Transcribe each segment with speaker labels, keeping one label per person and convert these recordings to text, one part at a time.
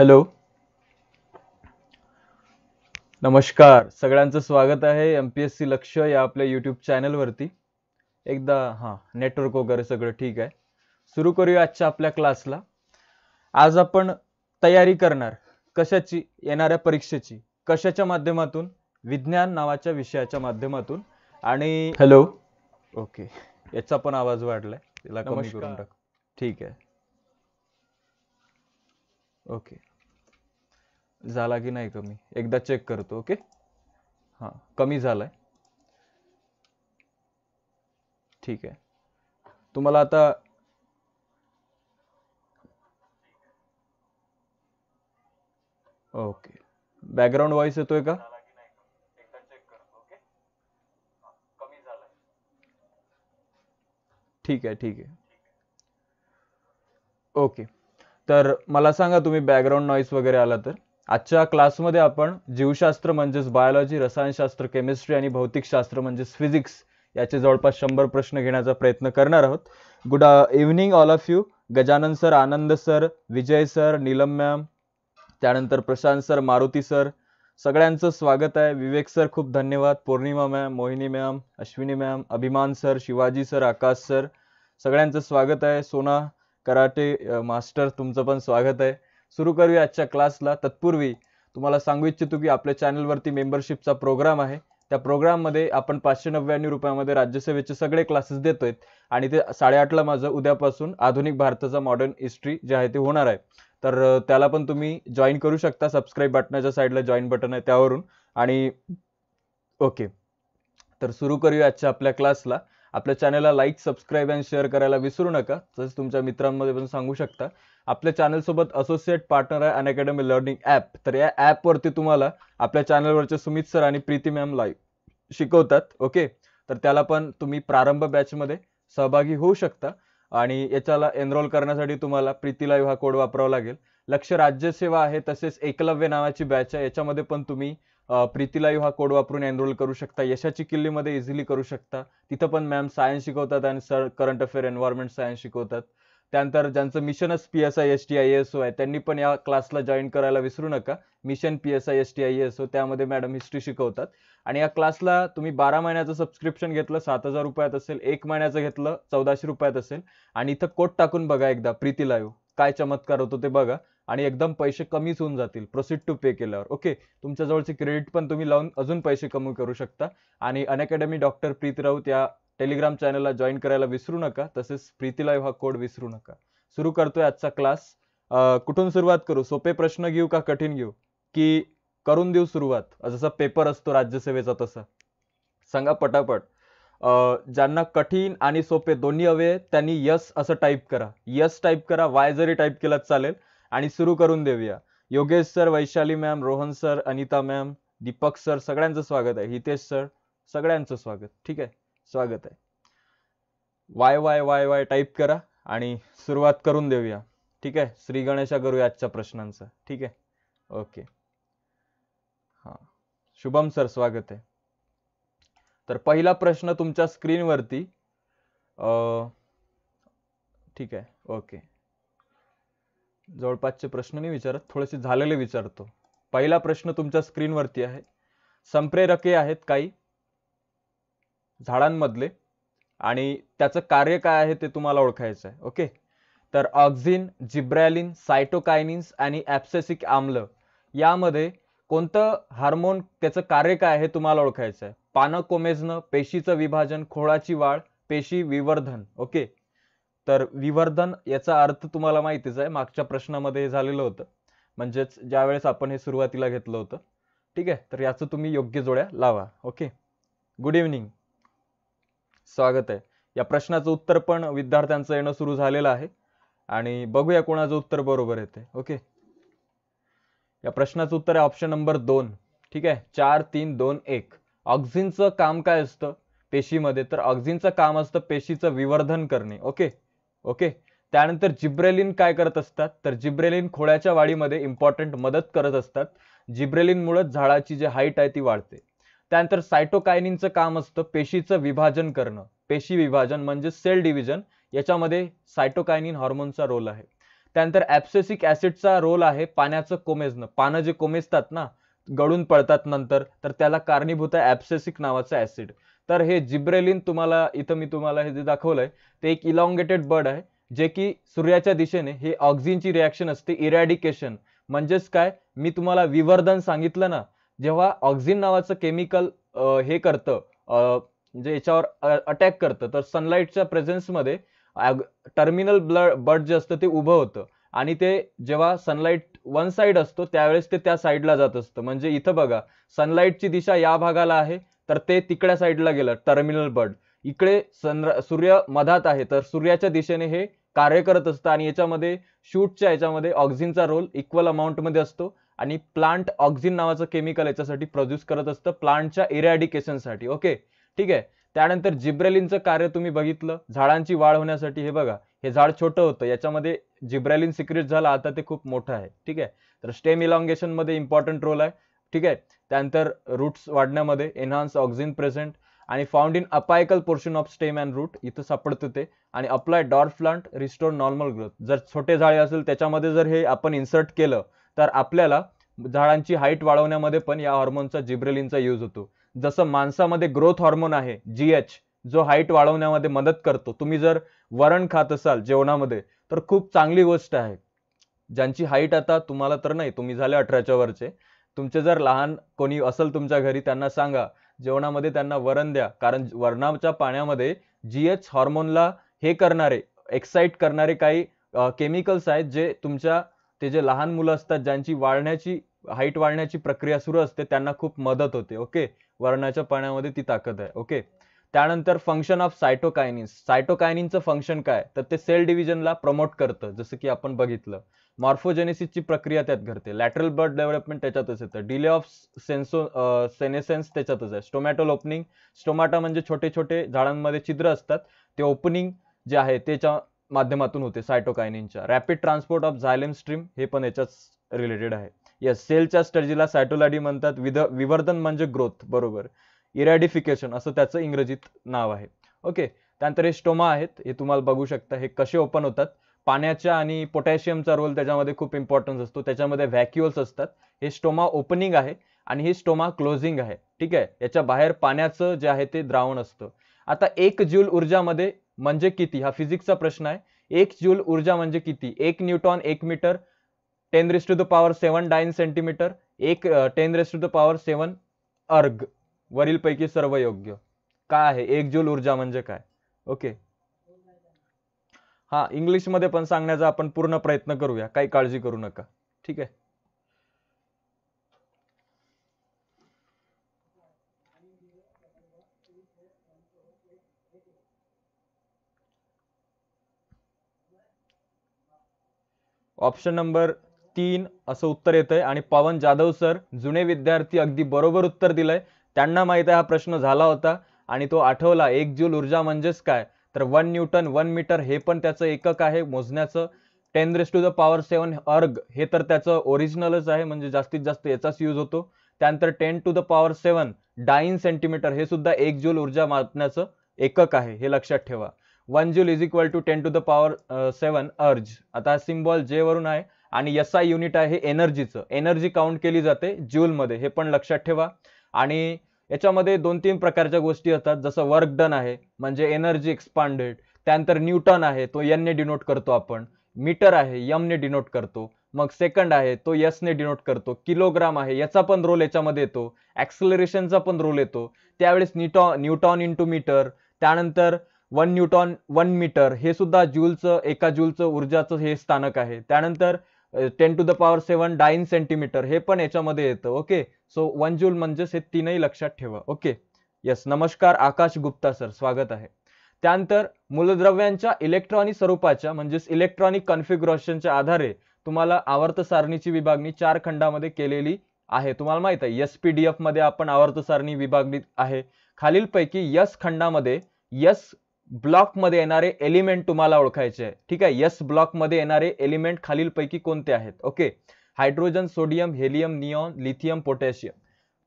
Speaker 1: Hello नमस्कार सगळ्यांचं स्वागत आहे एम पी एस सी लक्ष या आपल्या यूट्यूब वरती एकदा हां नेटवर्क वगैरे सगळं ठीक आहे सुरू करूया आजच्या आपल्या क्लासला आज आपण तयारी करणार कशाची येणाऱ्या परीक्षेची कशाच्या माध्यमातून विज्ञान नावाच्या विषयाच्या माध्यमातून आणि हॅलो ओके याचा पण आवाज वाढलाय तिला ठीक आहे ओके झाला की नाही कमी एकदा चेक करतो ओके हां कमी झालाय ठीक आहे तुम्हाला आता ओके बॅकग्राऊंड वॉइस येतोय का ठीक आहे ठीक आहे ओके तर मला सांगा तुम्ही बॅकग्राऊंड नॉईस वगैरे आला तर आजच्या क्लासमध्ये आपण जीवशास्त्र म्हणजेच बायोलॉजी रसायनशास्त्र केमिस्ट्री आणि भौतिकशास्त्र म्हणजेच फिजिक्स याचे जवळपास शंभर प्रश्न घेण्याचा प्रयत्न करणार आहोत good evening all of you Gajanan sir Anand sir Vijay sir Neelam ma'am त्यानंतर प्रशांत सर मारुती सर सगळ्यांचं स्वागत आहे विवेक सर खूप धन्यवाद Pournima ma'am Mohini ma'am Ashwini ma'am Abhiman sir Shivaji sir Akash sir सगळ्यांचं स्वागत आहे सोना कराटे मास्टर तुमचं पण स्वागत आहे सुरू करूया आजच्या क्लासला तत्पूर्वी तुम्हाला सांगू इच्छितो की आपल्या चॅनलवरती मेंबरशिपचा प्रोग्राम आहे त्या प्रोग्राममध्ये आपण पाचशे नव्याण्णव रुपयामध्ये राज्यसेवेचे सगळे क्लासेस देतोय आणि ते साडेआठला माझं उद्यापासून आधुनिक भारताचा मॉडर्न हिस्ट्री जे आहे ते होणार आहे तर त्याला पण तुम्ही जॉईन करू शकता सबस्क्राईब बटनाच्या साईडला जॉईन बटन आहे त्यावरून आणि ओके तर सुरू करूया आजच्या आपल्या क्लासला आपल्या चॅनलला लाईक सबस्क्राईब अँड शेअर करायला विसरू नका तसेच तुमच्या मित्रांमध्ये पण सांगू शकता आपल्या सोबत असोसिएट पार्टनर आहे अन अकॅडमी लर्निंग ॲप तर या वरती तुम्हाला आपल्या चॅनलवरचे सुमित सर आणि प्रीती मॅम लाईव्ह शिकवतात ओके तर त्याला पण तुम्ही प्रारंभ बॅचमध्ये सहभागी होऊ शकता आणि याच्याला एनरोल करण्यासाठी तुम्हाला प्रीती लाईव्ह हा कोड वापरावा लागेल लक्ष राज्य सेवा आहे तसेच एकलव्य नावाची बॅच आहे याच्यामध्ये पण तुम्ही प्रीती लाईव्ह हा कोड वापरून एनरोल करू शकता यशाची किल्लीमध्ये इझिली करू शकता तिथं पण मॅम सायन्स शिकवतात आणि sir current affair environment science शिकवतात त्यानंतर ज्यांचं मिशनच P S I S T I S O आहे त्यांनी पण या क्लासला जॉईन करायला विसरू नका mission P S I S T I S O त्यामध्ये मॅडम हिस्ट्री शिकवतात आणि या क्लासला तुम्ही बारा महिन्याचं सबस्क्रिप्शन घेतलं सात हजार रुपयात असेल एक महिन्याचं घेतलं चौदाशे रुपयात असेल आणि इथं कोट टाकून बघा एकदा प्रीती लाईव्ह काय चमत्कार होतो ते बघा आणि एकदम पैसे कमीच होऊन जातील प्रोसीड टू पे केल्यावर ओके तुमच्याजवळचे क्रेडिट पण तुम्ही लावून अजून पैसे कमी करू शकता आणि अनअकॅडमी डॉक्टर प्रीत राऊत या टेलिग्राम चॅनलला जॉईन करायला विसरू नका तसेच लाईव्ह हा कोड विसरू नका सुरू करतोय आजचा क्लास कुठून सुरुवात करू सोपे प्रश्न घेऊ का कठीण घेऊ की करून देऊ सुरुवात जसा पेपर असतो राज्यसेवेचा तसा सांगा पटापट ज्यांना कठीण आणि सोपे दोन्ही हवे त्यांनी यस असं टाईप करा यस टाईप करा वाय जरी टाईप केला चालेल आणि सुरू करून देऊया Yogesh sir Vaishali ma'am Rohan sir Anita ma'am Deepak sir सगळ्यांचं स्वागत आहे हितेश सर सगळ्यांचं स्वागत ठीक आहे स्वागत आहे Y Y Y Y type करा आणि सुरुवात करून देऊया ठीक आहे श्री गणेशा करूया आजच्या प्रश्नांचा ठीक आहे ओके हां शुभम सर स्वागत आहे तर पहिला प्रश्न तुमच्या स्क्रीनवरती ठीक आहे ओके जवळपासचे प्रश्न नाही विचारत थोडेसे झालेले विचारतो पहिला प्रश्न तुमच्या स्क्रीनवरती आहे संप्रेरके आहेत काही झाडांमधले आणि त्याचं कार्य काय आहे ते तुम्हाला ओळखायचं आहे ओके तर ऑक्झिन जिब्रॅलिन सायटोकायनिन्स आणि ॲप्सेसिक आम्ल यामध्ये कोणतं हार्मोन त्याचं कार्य काय आहे तुम्हाला ओळखायचं आहे पानं कोमेजणं पेशीचं विभाजन खोळाची वाढ पेशी विवर्धन ओके तर विवर्धन याचा अर्थ तुम्हाला माहितीच आहे मागच्या प्रश्नामध्ये झालेलं होतं म्हणजेच ज्यावेळेस आपण हे सुरुवातीला घेतलं होतं ठीक आहे तर याचं तुम्ही योग्य जोड्या लावा ओके गुड इव्हनिंग स्वागत आहे या प्रश्नाचं उत्तर पण विद्यार्थ्यांचं येणं सुरू झालेलं आहे आणि बघूया कोणाचं उत्तर बरोबर येते ओके या प्रश्नाचं उत्तर आहे ऑप्शन नंबर दोन ठीक आहे चार तीन दोन एक ऑक्झिनचं काम काय असतं पेशीमध्ये तर ऑक्झिनचं काम असतं पेशीचं विवर्धन करणे ओके ओके त्यानंतर जिब्रेलिन काय करत असतात तर जिब्रेलिन खोळ्याच्या वाढीमध्ये इम्पॉर्टंट मदत करत असतात मुळेच झाडाची जी हाईट आहे ती वाढते त्यानंतर सायटोकायनिनचं काम असतं पेशीचं विभाजन करणं पेशी विभाजन म्हणजे सेल डिव्हिजन याच्यामध्ये सायटोकायनिन हॉर्मोनचा रोल आहे त्यानंतर ॲप्सेसिक ऍसिडचा रोल आहे पाण्याचं कोमेजणं पानं जे कोमेजतात ना गळून पडतात नंतर तर त्याला कारणीभूत आहे ऍप्सेसिक नावाचं ऍसिड तर हे जिब्रेलिन तुम्हाला इथं मी तुम्हाला हे जे दाखवलंय ते एक इलॉंगेटेड बर्ड आहे जे की सूर्याच्या दिशेने हे ऑक्झिनची रिॲक्शन असते इरॅडिकेशन म्हणजेच काय मी तुम्हाला विवर्धन सांगितलं ना जेव्हा ऑक्झिन नावाचं केमिकल हे करतं म्हणजे याच्यावर अटॅक करतं तर सनलाईटच्या प्रेझेन्समध्ये टर्मिनल ब्लड बर्ड जे असतं ते उभं होतं आणि ते जेव्हा सनलाईट वन साईड असतो त्यावेळेस ते त्या साईडला जात असतं म्हणजे इथं बघा सनलाईटची दिशा या भागाला आहे तर ते तिकड्या साईडला गेलं टर्मिनल बर्ड इकडे सनरा सूर्य मधात आहे तर सूर्याच्या दिशेने हे कार्य करत असतं आणि याच्यामध्ये शूटच्या याच्यामध्ये ऑक्झिनचा रोल इक्वल अमाऊंटमध्ये असतो आणि प्लांट ऑक्झिन नावाचं केमिकल याच्यासाठी प्रोड्यूस करत असतं प्लांटच्या इरॅडिकेशनसाठी ओके ठीक आहे त्यानंतर जिब्रेलिनचं कार्य तुम्ही बघितलं झाडांची वाढ होण्यासाठी हे बघा हे झाड छोटं होतं याच्यामध्ये जिब्रेलिन सिक्रेट झालं आता ते खूप मोठं आहे ठीक आहे तर स्टेम मध्ये इम्पॉर्टंट रोल आहे ठीक आहे त्यानंतर रूट्स वाढण्यामध्ये एन्हान्स ऑक्झिन प्रेझेंट आणि found in apical portion of stem and root इथं सापडतं ते आणि apply dwarf plant restore normal growth जर छोटे झाडे असेल त्याच्यामध्ये जर हे आपण इन्सर्ट केलं तर आपल्याला झाडांची हाईट वाढवण्यामध्ये पण या हॉर्मोनचा जिब्रेलिनचा यूज होतो जसं माणसामध्ये ग्रोथ हॉर्मोन आहे जी एच जो हाईट वाढवण्यामध्ये मदत करतो तुम्ही जर वरण खात असाल जेवणामध्ये तर खूप चांगली गोष्ट आहे ज्यांची हाईट आता तुम्हाला तर नाही तुम्ही झाले अठराच्या वरचे तुमचे जर लहान कोणी असेल तुमच्या घरी त्यांना सांगा जेवणामध्ये त्यांना वरण द्या कारण वरणाच्या पाण्यामध्ये जी एच हॉर्मोनला हे करणारे एक्साइट करणारे काही केमिकल्स आहेत जे तुमच्या ते जे लहान मुलं असतात ज्यांची वाढण्याची हाईट वाढण्याची प्रक्रिया सुरू असते त्यांना खूप मदत होते ओके वरणाच्या पाण्यामध्ये ती ताकद आहे ओके त्यानंतर फंक्शन ऑफ सायटोकायनिन्स सायटोकायनिनचं फंक्शन काय तर ते सेल डिव्हिजनला प्रमोट करतं जसं की आपण बघितलं मॉर्फोजेनेसिसची प्रक्रिया त्यात घडते लॅटरल बर्ड डेव्हलपमेंट त्याच्यातच येतं डिले ऑफ सेन्सो सेनेसेन्स त्याच्यातच आहे स्टोमॅटोल ओपनिंग स्टोमॅटो म्हणजे छोटे छोटे झाडांमध्ये छिद्र असतात ते ओपनिंग जे आहे त्याच्या माध्यमातून होते सायटोकायनिनच्या rapid transport of xylem stream हे पण याच्याच रिलेटेड आहे या सेलच्या स्टडीला सायटोलाडी म्हणतात विध विवर्धन म्हणजे ग्रोथ बरोबर इरॅडिफिकेशन असं त्याचं इंग्रजीत नाव आहे ओके त्यानंतर हे स्टोमा आहेत हे तुम्हाला बघू शकता हे कसे ओपन होतात पाण्याच्या आणि पोटॅशियमचा रोल त्याच्यामध्ये खूप इम्पॉर्टन्स असतो त्याच्यामध्ये व्हॅक्युअल्स असतात हे स्टोमा ओपनिंग आहे आणि हे स्टोमा क्लोजिंग आहे ठीक आहे याच्या बाहेर पाण्याचं जे आहे ते द्रावण असतं आता एक ज्यूल ऊर्जामध्ये म्हणजे किती हा फिजिक्सचा प्रश्न आहे एक जूल ऊर्जा म्हणजे किती एक न्यूटॉन एक metre ten raised to the power seven dyne centimetre एक ten raised to the power seven erg वरील पैकी सर्व योग्य काय आहे एक जूल ऊर्जा म्हणजे काय ओके हा इंग्लिशमध्ये पण सांगण्याचा आपण पूर्ण प्रयत्न करूया काही काळजी करू नका ठीक आहे ऑप्शन नंबर तीन असं उत्तर येत आहे आणि पवन जाधव सर जुने विद्यार्थी अगदी बरोबर उत्तर दिलंय त्यांना माहित आहे हा प्रश्न झाला होता आणि तो आठवला एक जूल ऊर्जा म्हणजेच काय तर वन न्यूटन वन मीटर हे पण त्याचं एकक आहे मोजण्याचं ten raise to the power seven erg हे तर त्याचं ओरिजिनलच आहे म्हणजे जास्तीत जास्त याचाच यूज होतो त्यानंतर ten to the power seven dyne centimetre हे सुद्धा एक जूल ऊर्जा मापण्याचं एकक आहे हे लक्षात ठेवा one joule is equal to ten to the power seven erg आता हा सिम्बॉल जे वरून आहे आणि यसा युनिट आहे एनर्जीचं एनर्जी काउंट केली जाते ज्यूलमध्ये हे पण लक्षात ठेवा आणि याच्यामध्ये दोन तीन प्रकारच्या गोष्टी असतात जसं वर्क डन आहे म्हणजे एनर्जी एक्सपांडेड त्यानंतर न्यूटन आहे तो ने डिनोट करतो आपण मीटर आहे यमने डिनोट करतो मग सेकंड आहे तो यसने डिनोट करतो किलोग्राम आहे याचा पण रोल याच्यामध्ये येतो ॲक्सलरेशनचा पण रोल येतो त्यावेळेस न्यूटॉ न्यूटॉन टू मीटर त्यानंतर वन न्यूटॉन वन मीटर हे सुद्धा जूलचं एका जूलचं ऊर्जाचं हे स्थानक आहे त्यानंतर ten to the power seven dyne centimetre हे पण याच्यामध्ये येतं ओके सो वन जूल म्हणजेच हे तीनही लक्षात ठेवा ओके यस नमस्कार आकाश गुप्ता सर स्वागत आहे त्यानंतर मूलद्रव्यांच्या इलेक्ट्रॉनिक स्वरूपाच्या म्हणजेच इलेक्ट्रॉनिक कॉन्फिग्युरेशनच्या आधारे तुम्हाला आवर्त सारणीची विभागणी चार खंडामध्ये केलेली आहे तुम्हाला माहित आहे एस पी डी एफ मध्ये आपण आवर्त सारणी विभागणी आहे खालीलपैकी यस खंडामध्ये यस ब्लॉक मध्ये येणारे एलिमेंट तुम्हाला ओळखायचे आहे ठीक आहे यस मध्ये येणारे एलिमेंट खालीलपैकी कोणते आहेत okay hydrogen sodium helium neon lithium potassium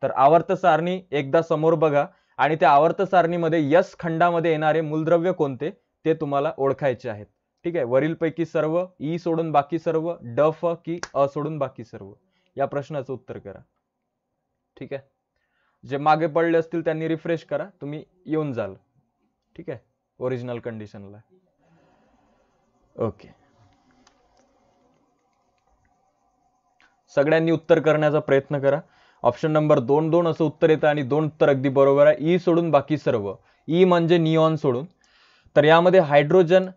Speaker 1: तर आवर्त सारणी एकदा समोर बघा आणि त्या आवर्त सारणीमध्ये यस खंडामध्ये येणारे मूलद्रव्य कोणते ते तुम्हाला ओळखायचे आहेत ठीक आहे पैकी सर्व ई सोडून बाकी सर्व ड फ की अ सोडून बाकी सर्व या प्रश्नाचं उत्तर करा ठीक आहे जे मागे पडले असतील त्यांनी रिफ्रेश करा तुम्ही येऊन जाल ठीक आहे ओरिजिनल कंडिशनला ओके सगळ्यांनी उत्तर करण्याचा प्रयत्न करा ऑप्शन नंबर दोन दोन असं उत्तर येतं आणि दोन उत्तर अगदी बरोबर आहे ई e सोडून बाकी सर्व ई e म्हणजे नियॉन सोडून तर यामध्ये हायड्रोजन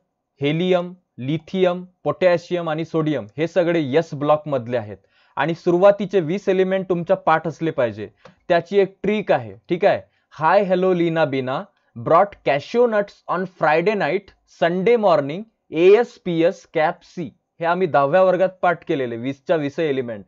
Speaker 1: हेलियम लिथियम पोटॅशियम आणि सोडियम हे सगळे यस ब्लॉकमधले आहेत आणि सुरुवातीचे वीस एलिमेंट तुमच्या पाठ असले पाहिजे त्याची एक ट्रिक आहे ठीक आहे हाय हॅलो लीना बिना brought cashew nuts on Friday night, S P S cap C हे आम्ही दहाव्या वर्गात पाठ केलेले वीसच्या वीस एलिमेंट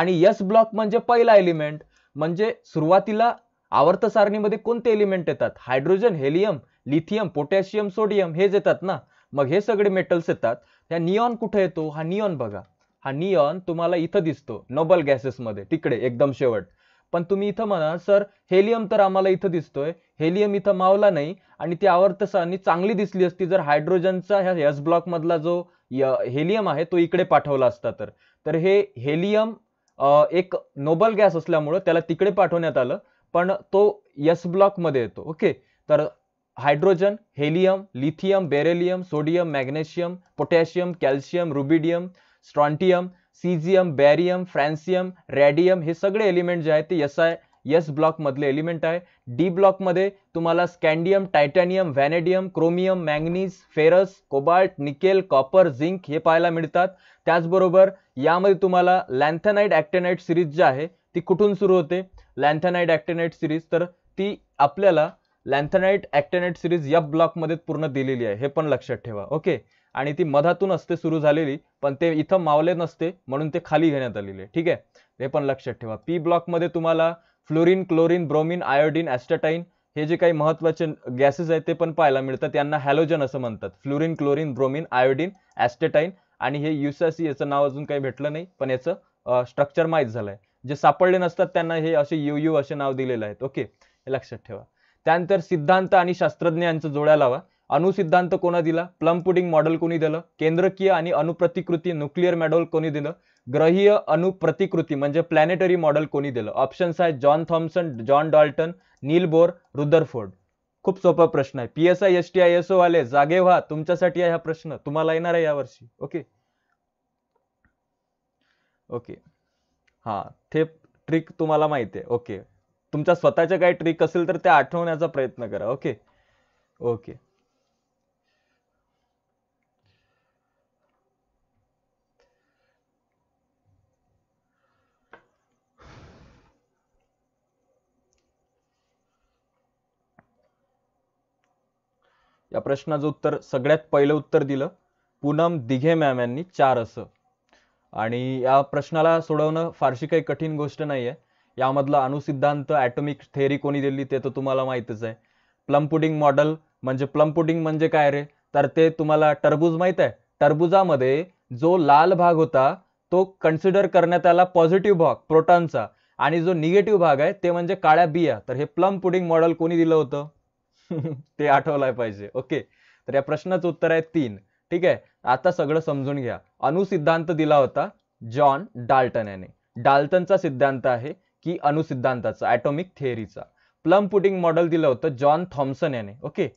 Speaker 1: आणि यस ब्लॉक म्हणजे पहिला एलिमेंट म्हणजे सुरुवातीला आवर्त सारणीमध्ये कोणते एलिमेंट येतात hydrogen helium lithium potassium sodium हे येतात ना मग हे सगळे मेटल्स येतात त्या निऑन कुठे येतो हा नियॉन बघा हा नियॉन तुम्हाला इथं दिसतो नोबल गॅसेसमध्ये तिकडे एकदम शेवट पण तुम्ही इथं म्हणा सर हेलियम तर आम्हाला इथं दिसतोय हेलियम इथं मावला नाही आणि ती आवर्त आणि चांगली दिसली असती जर हायड्रोजनचा ह्या एस ब्लॉक मधला जो हेलियम आहे तो इकडे पाठवला असता तर तर हे हेलियम एक नोबल गॅस असल्यामुळं त्याला तिकडे पाठवण्यात आलं पण तो यस ब्लॉक मध्ये येतो ओके तर hydrogen helium lithium beryllium sodium magnesium potassium calcium rubidium strontium caesium barium francium radium हे सगळे एलिमेंट जे आहेत ते एस आय यस ब्लॉकमधले एलिमेंट आहे डी ब्लॉकमध्ये तुम्हाला scandium titanium vanadium chromium manganese ferrous cobalt nickel copper zinc हे पाहायला मिळतात त्याचबरोबर यामध्ये तुम्हाला लॅन्थनाईट ॲक्टेनाईट सिरीज जी आहे ती कुठून सुरू होते लॅन्थनाईट ॲक्टेनाईट सिरीज तर ती आपल्याला लॅन्थनाईट ॲक्टेनाईट सिरीज या ब्लॉकमध्ये पूर्ण दिलेली आहे हे पण लक्षात ठेवा ओके आणि ती मधातून असते सुरू झालेली पण ते इथं मावले नसते म्हणून ते खाली घेण्यात आलेले ठीक आहे हे पण लक्षात ठेवा पी ब्लॉकमध्ये तुम्हाला fluorine chlorine bromine iodine astatine हे जे काही महत्त्वाचे गॅसेस आहेत ते पण पाहायला मिळतात त्यांना हॅलोजन असं म्हणतात fluorine chlorine bromine iodine astatine आणि हे युसॅसी याचं नाव अजून काही भेटलं नाही पण याचं स्ट्रक्चर माहीत झालंय जे सापडले नसतात त्यांना हे असे यू यू असे नाव दिलेलं आहे ओके हे लक्षात ठेवा त्यानंतर सिद्धांत आणि शास्त्रज्ञ यांचं जोड्या लावा अणुसिद्धांत कोणा दिला प्लम पुडिंग मॉडेल कोणी दिलं केंद्रकीय आणि अनुप्रतिकृती न्यूक्लिअर मॉडेल कोणी दिलं ग्रहीय अणुप्रतिकृती म्हणजे प्लॅनेटरी मॉडेल कोणी दिलं ऑप्शन्स आहेत John Thomson John Dalton Niels Bohr Rutherford खूप सोपा प्रश्न आहे P S I S T I S आले जागे व्हा तुमच्यासाठी आहे हा प्रश्न तुम्हाला येणार आहे यावर्षी ओके ओके हां ते ट्रिक तुम्हाला माहिती आहे ओके तुमच्या स्वतःच्या काही ट्रिक असेल तर ते आठवण्याचा प्रयत्न करा ओके ओके या प्रश्नाचं उत्तर सगळ्यात पहिलं उत्तर दिलं पूनम दिघे मॅम यांनी चार असं आणि या प्रश्नाला सोडवणं फारशी काही कठीण गोष्ट नाही आहे यामधला अणुसिद्धांत ॲटॉमिक थेअरी कोणी दिली ते तर तुम्हाला माहितीच आहे प्लम पुडिंग मॉडेल म्हणजे प्लम पुडिंग म्हणजे काय रे तर ते तुम्हाला टरबूज माहीत आहे टरबुजामध्ये जो लाल भाग होता तो कन्सिडर करण्यात आला पॉझिटिव्ह भाग प्रोटॉनचा आणि जो निगेटिव्ह भाग आहे ते म्हणजे काळ्या बिया तर हे प्लम पुडिंग मॉडेल कोणी दिलं होतं ते आठवलाय पाहिजे ओके तर या प्रश्नाचं उत्तर आहे तीन ठीक आहे आता सगळं समजून घ्या अनुसिद्धांत दिला होता जॉन डाल्टन याने डाल्टनचा सिद्धांत आहे की अनुसिद्धांताचा ऍटॉमिक थिअरीचा प्लम पुडिंग मॉडेल दिलं होतं जॉन थॉम्सन याने ओके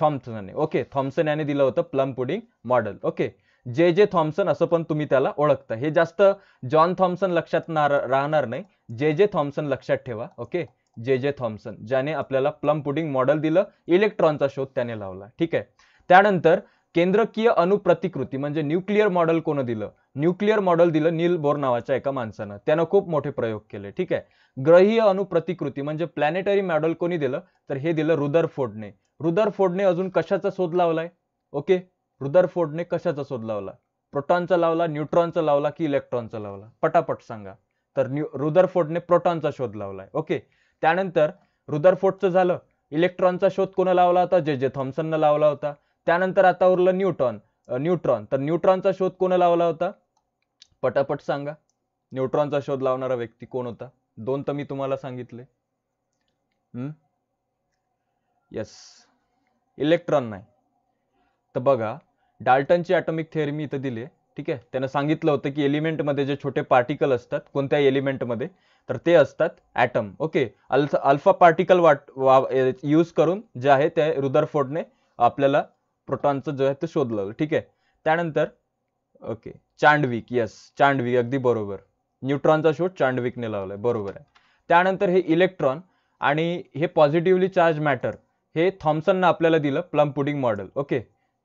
Speaker 1: थॉम्सन याने ओके थॉम्सन याने दिलं होतं प्लम पुडिंग मॉडेल ओके जे जे थॉम्सन असं पण तुम्ही त्याला ओळखता हे जास्त जॉन थॉम्सन लक्षात राहणार नाही जे जे थॉम्सन लक्षात ठेवा ओके जे जे थॉम्सन ज्याने आपल्याला प्लम पुडिंग मॉडेल दिलं इलेक्ट्रॉनचा शोध त्याने लावला ठीक आहे त्यानंतर केंद्रकीय अणुप्रतिकृती म्हणजे न्यूक्लिअर मॉडेल कोण दिलं न्यूक्लिअर मॉडेल दिलं नील बोर नावाच्या एका माणसानं त्यानं खूप मोठे प्रयोग केले ठीक आहे ग्रहीय अणुप्रतिकृती म्हणजे प्लॅनेटरी मॉडेल कोणी दिलं तर हे दिलं रुदर फोडणे रुदर फोडणे अजून कशाचा शोध लावलाय ओके रुदर फोडणे कशाचा शोध लावला प्रोटॉनचा लावला न्यूट्रॉनचा लावला की इलेक्ट्रॉनचा लावला पटापट सांगा तर न्यू रुदर फोडणे प्रोटॉनचा शोध लावलाय ओके त्यानंतर रुदरफोर्टचं झालं इलेक्ट्रॉनचा शोध कोणा लावला होता जे जे थॉम्सननं लावला होता त्यानंतर आता उरलं न्यूट्रॉन न्यूट्रॉन तर न्यूट्रॉनचा शोध कोणा लावला होता पटापट सांगा न्यूट्रॉनचा शोध लावणारा व्यक्ती कोण होता दोन तर मी तुम्हाला सांगितले यस इलेक्ट्रॉन नाही तर बघा डाल्टनची ॲटॉमिक थेअरी मी इथं दिली ठीक आहे त्यानं सांगितलं होतं की एलिमेंटमध्ये जे छोटे पार्टिकल असतात कोणत्या एलिमेंटमध्ये तर ते असतात atom okay alpha alpha particle वाट वा यूज करून जे आहे ते रुदरफोर्डने आपल्याला प्रोटॉनचं जो आहे ते शोधलं ठीक आहे त्यानंतर ओके चांडविक यस चांडविक अगदी बरोबर न्यूट्रॉनचा शोध चांडविकने लावलाय बरोबर आहे त्यानंतर हे इलेक्ट्रॉन आणि हे पॉझिटिव्हली चार्ज मॅटर हे थॉम्सनं आपल्याला दिलं प्लम पुडिंग मॉडेल ओके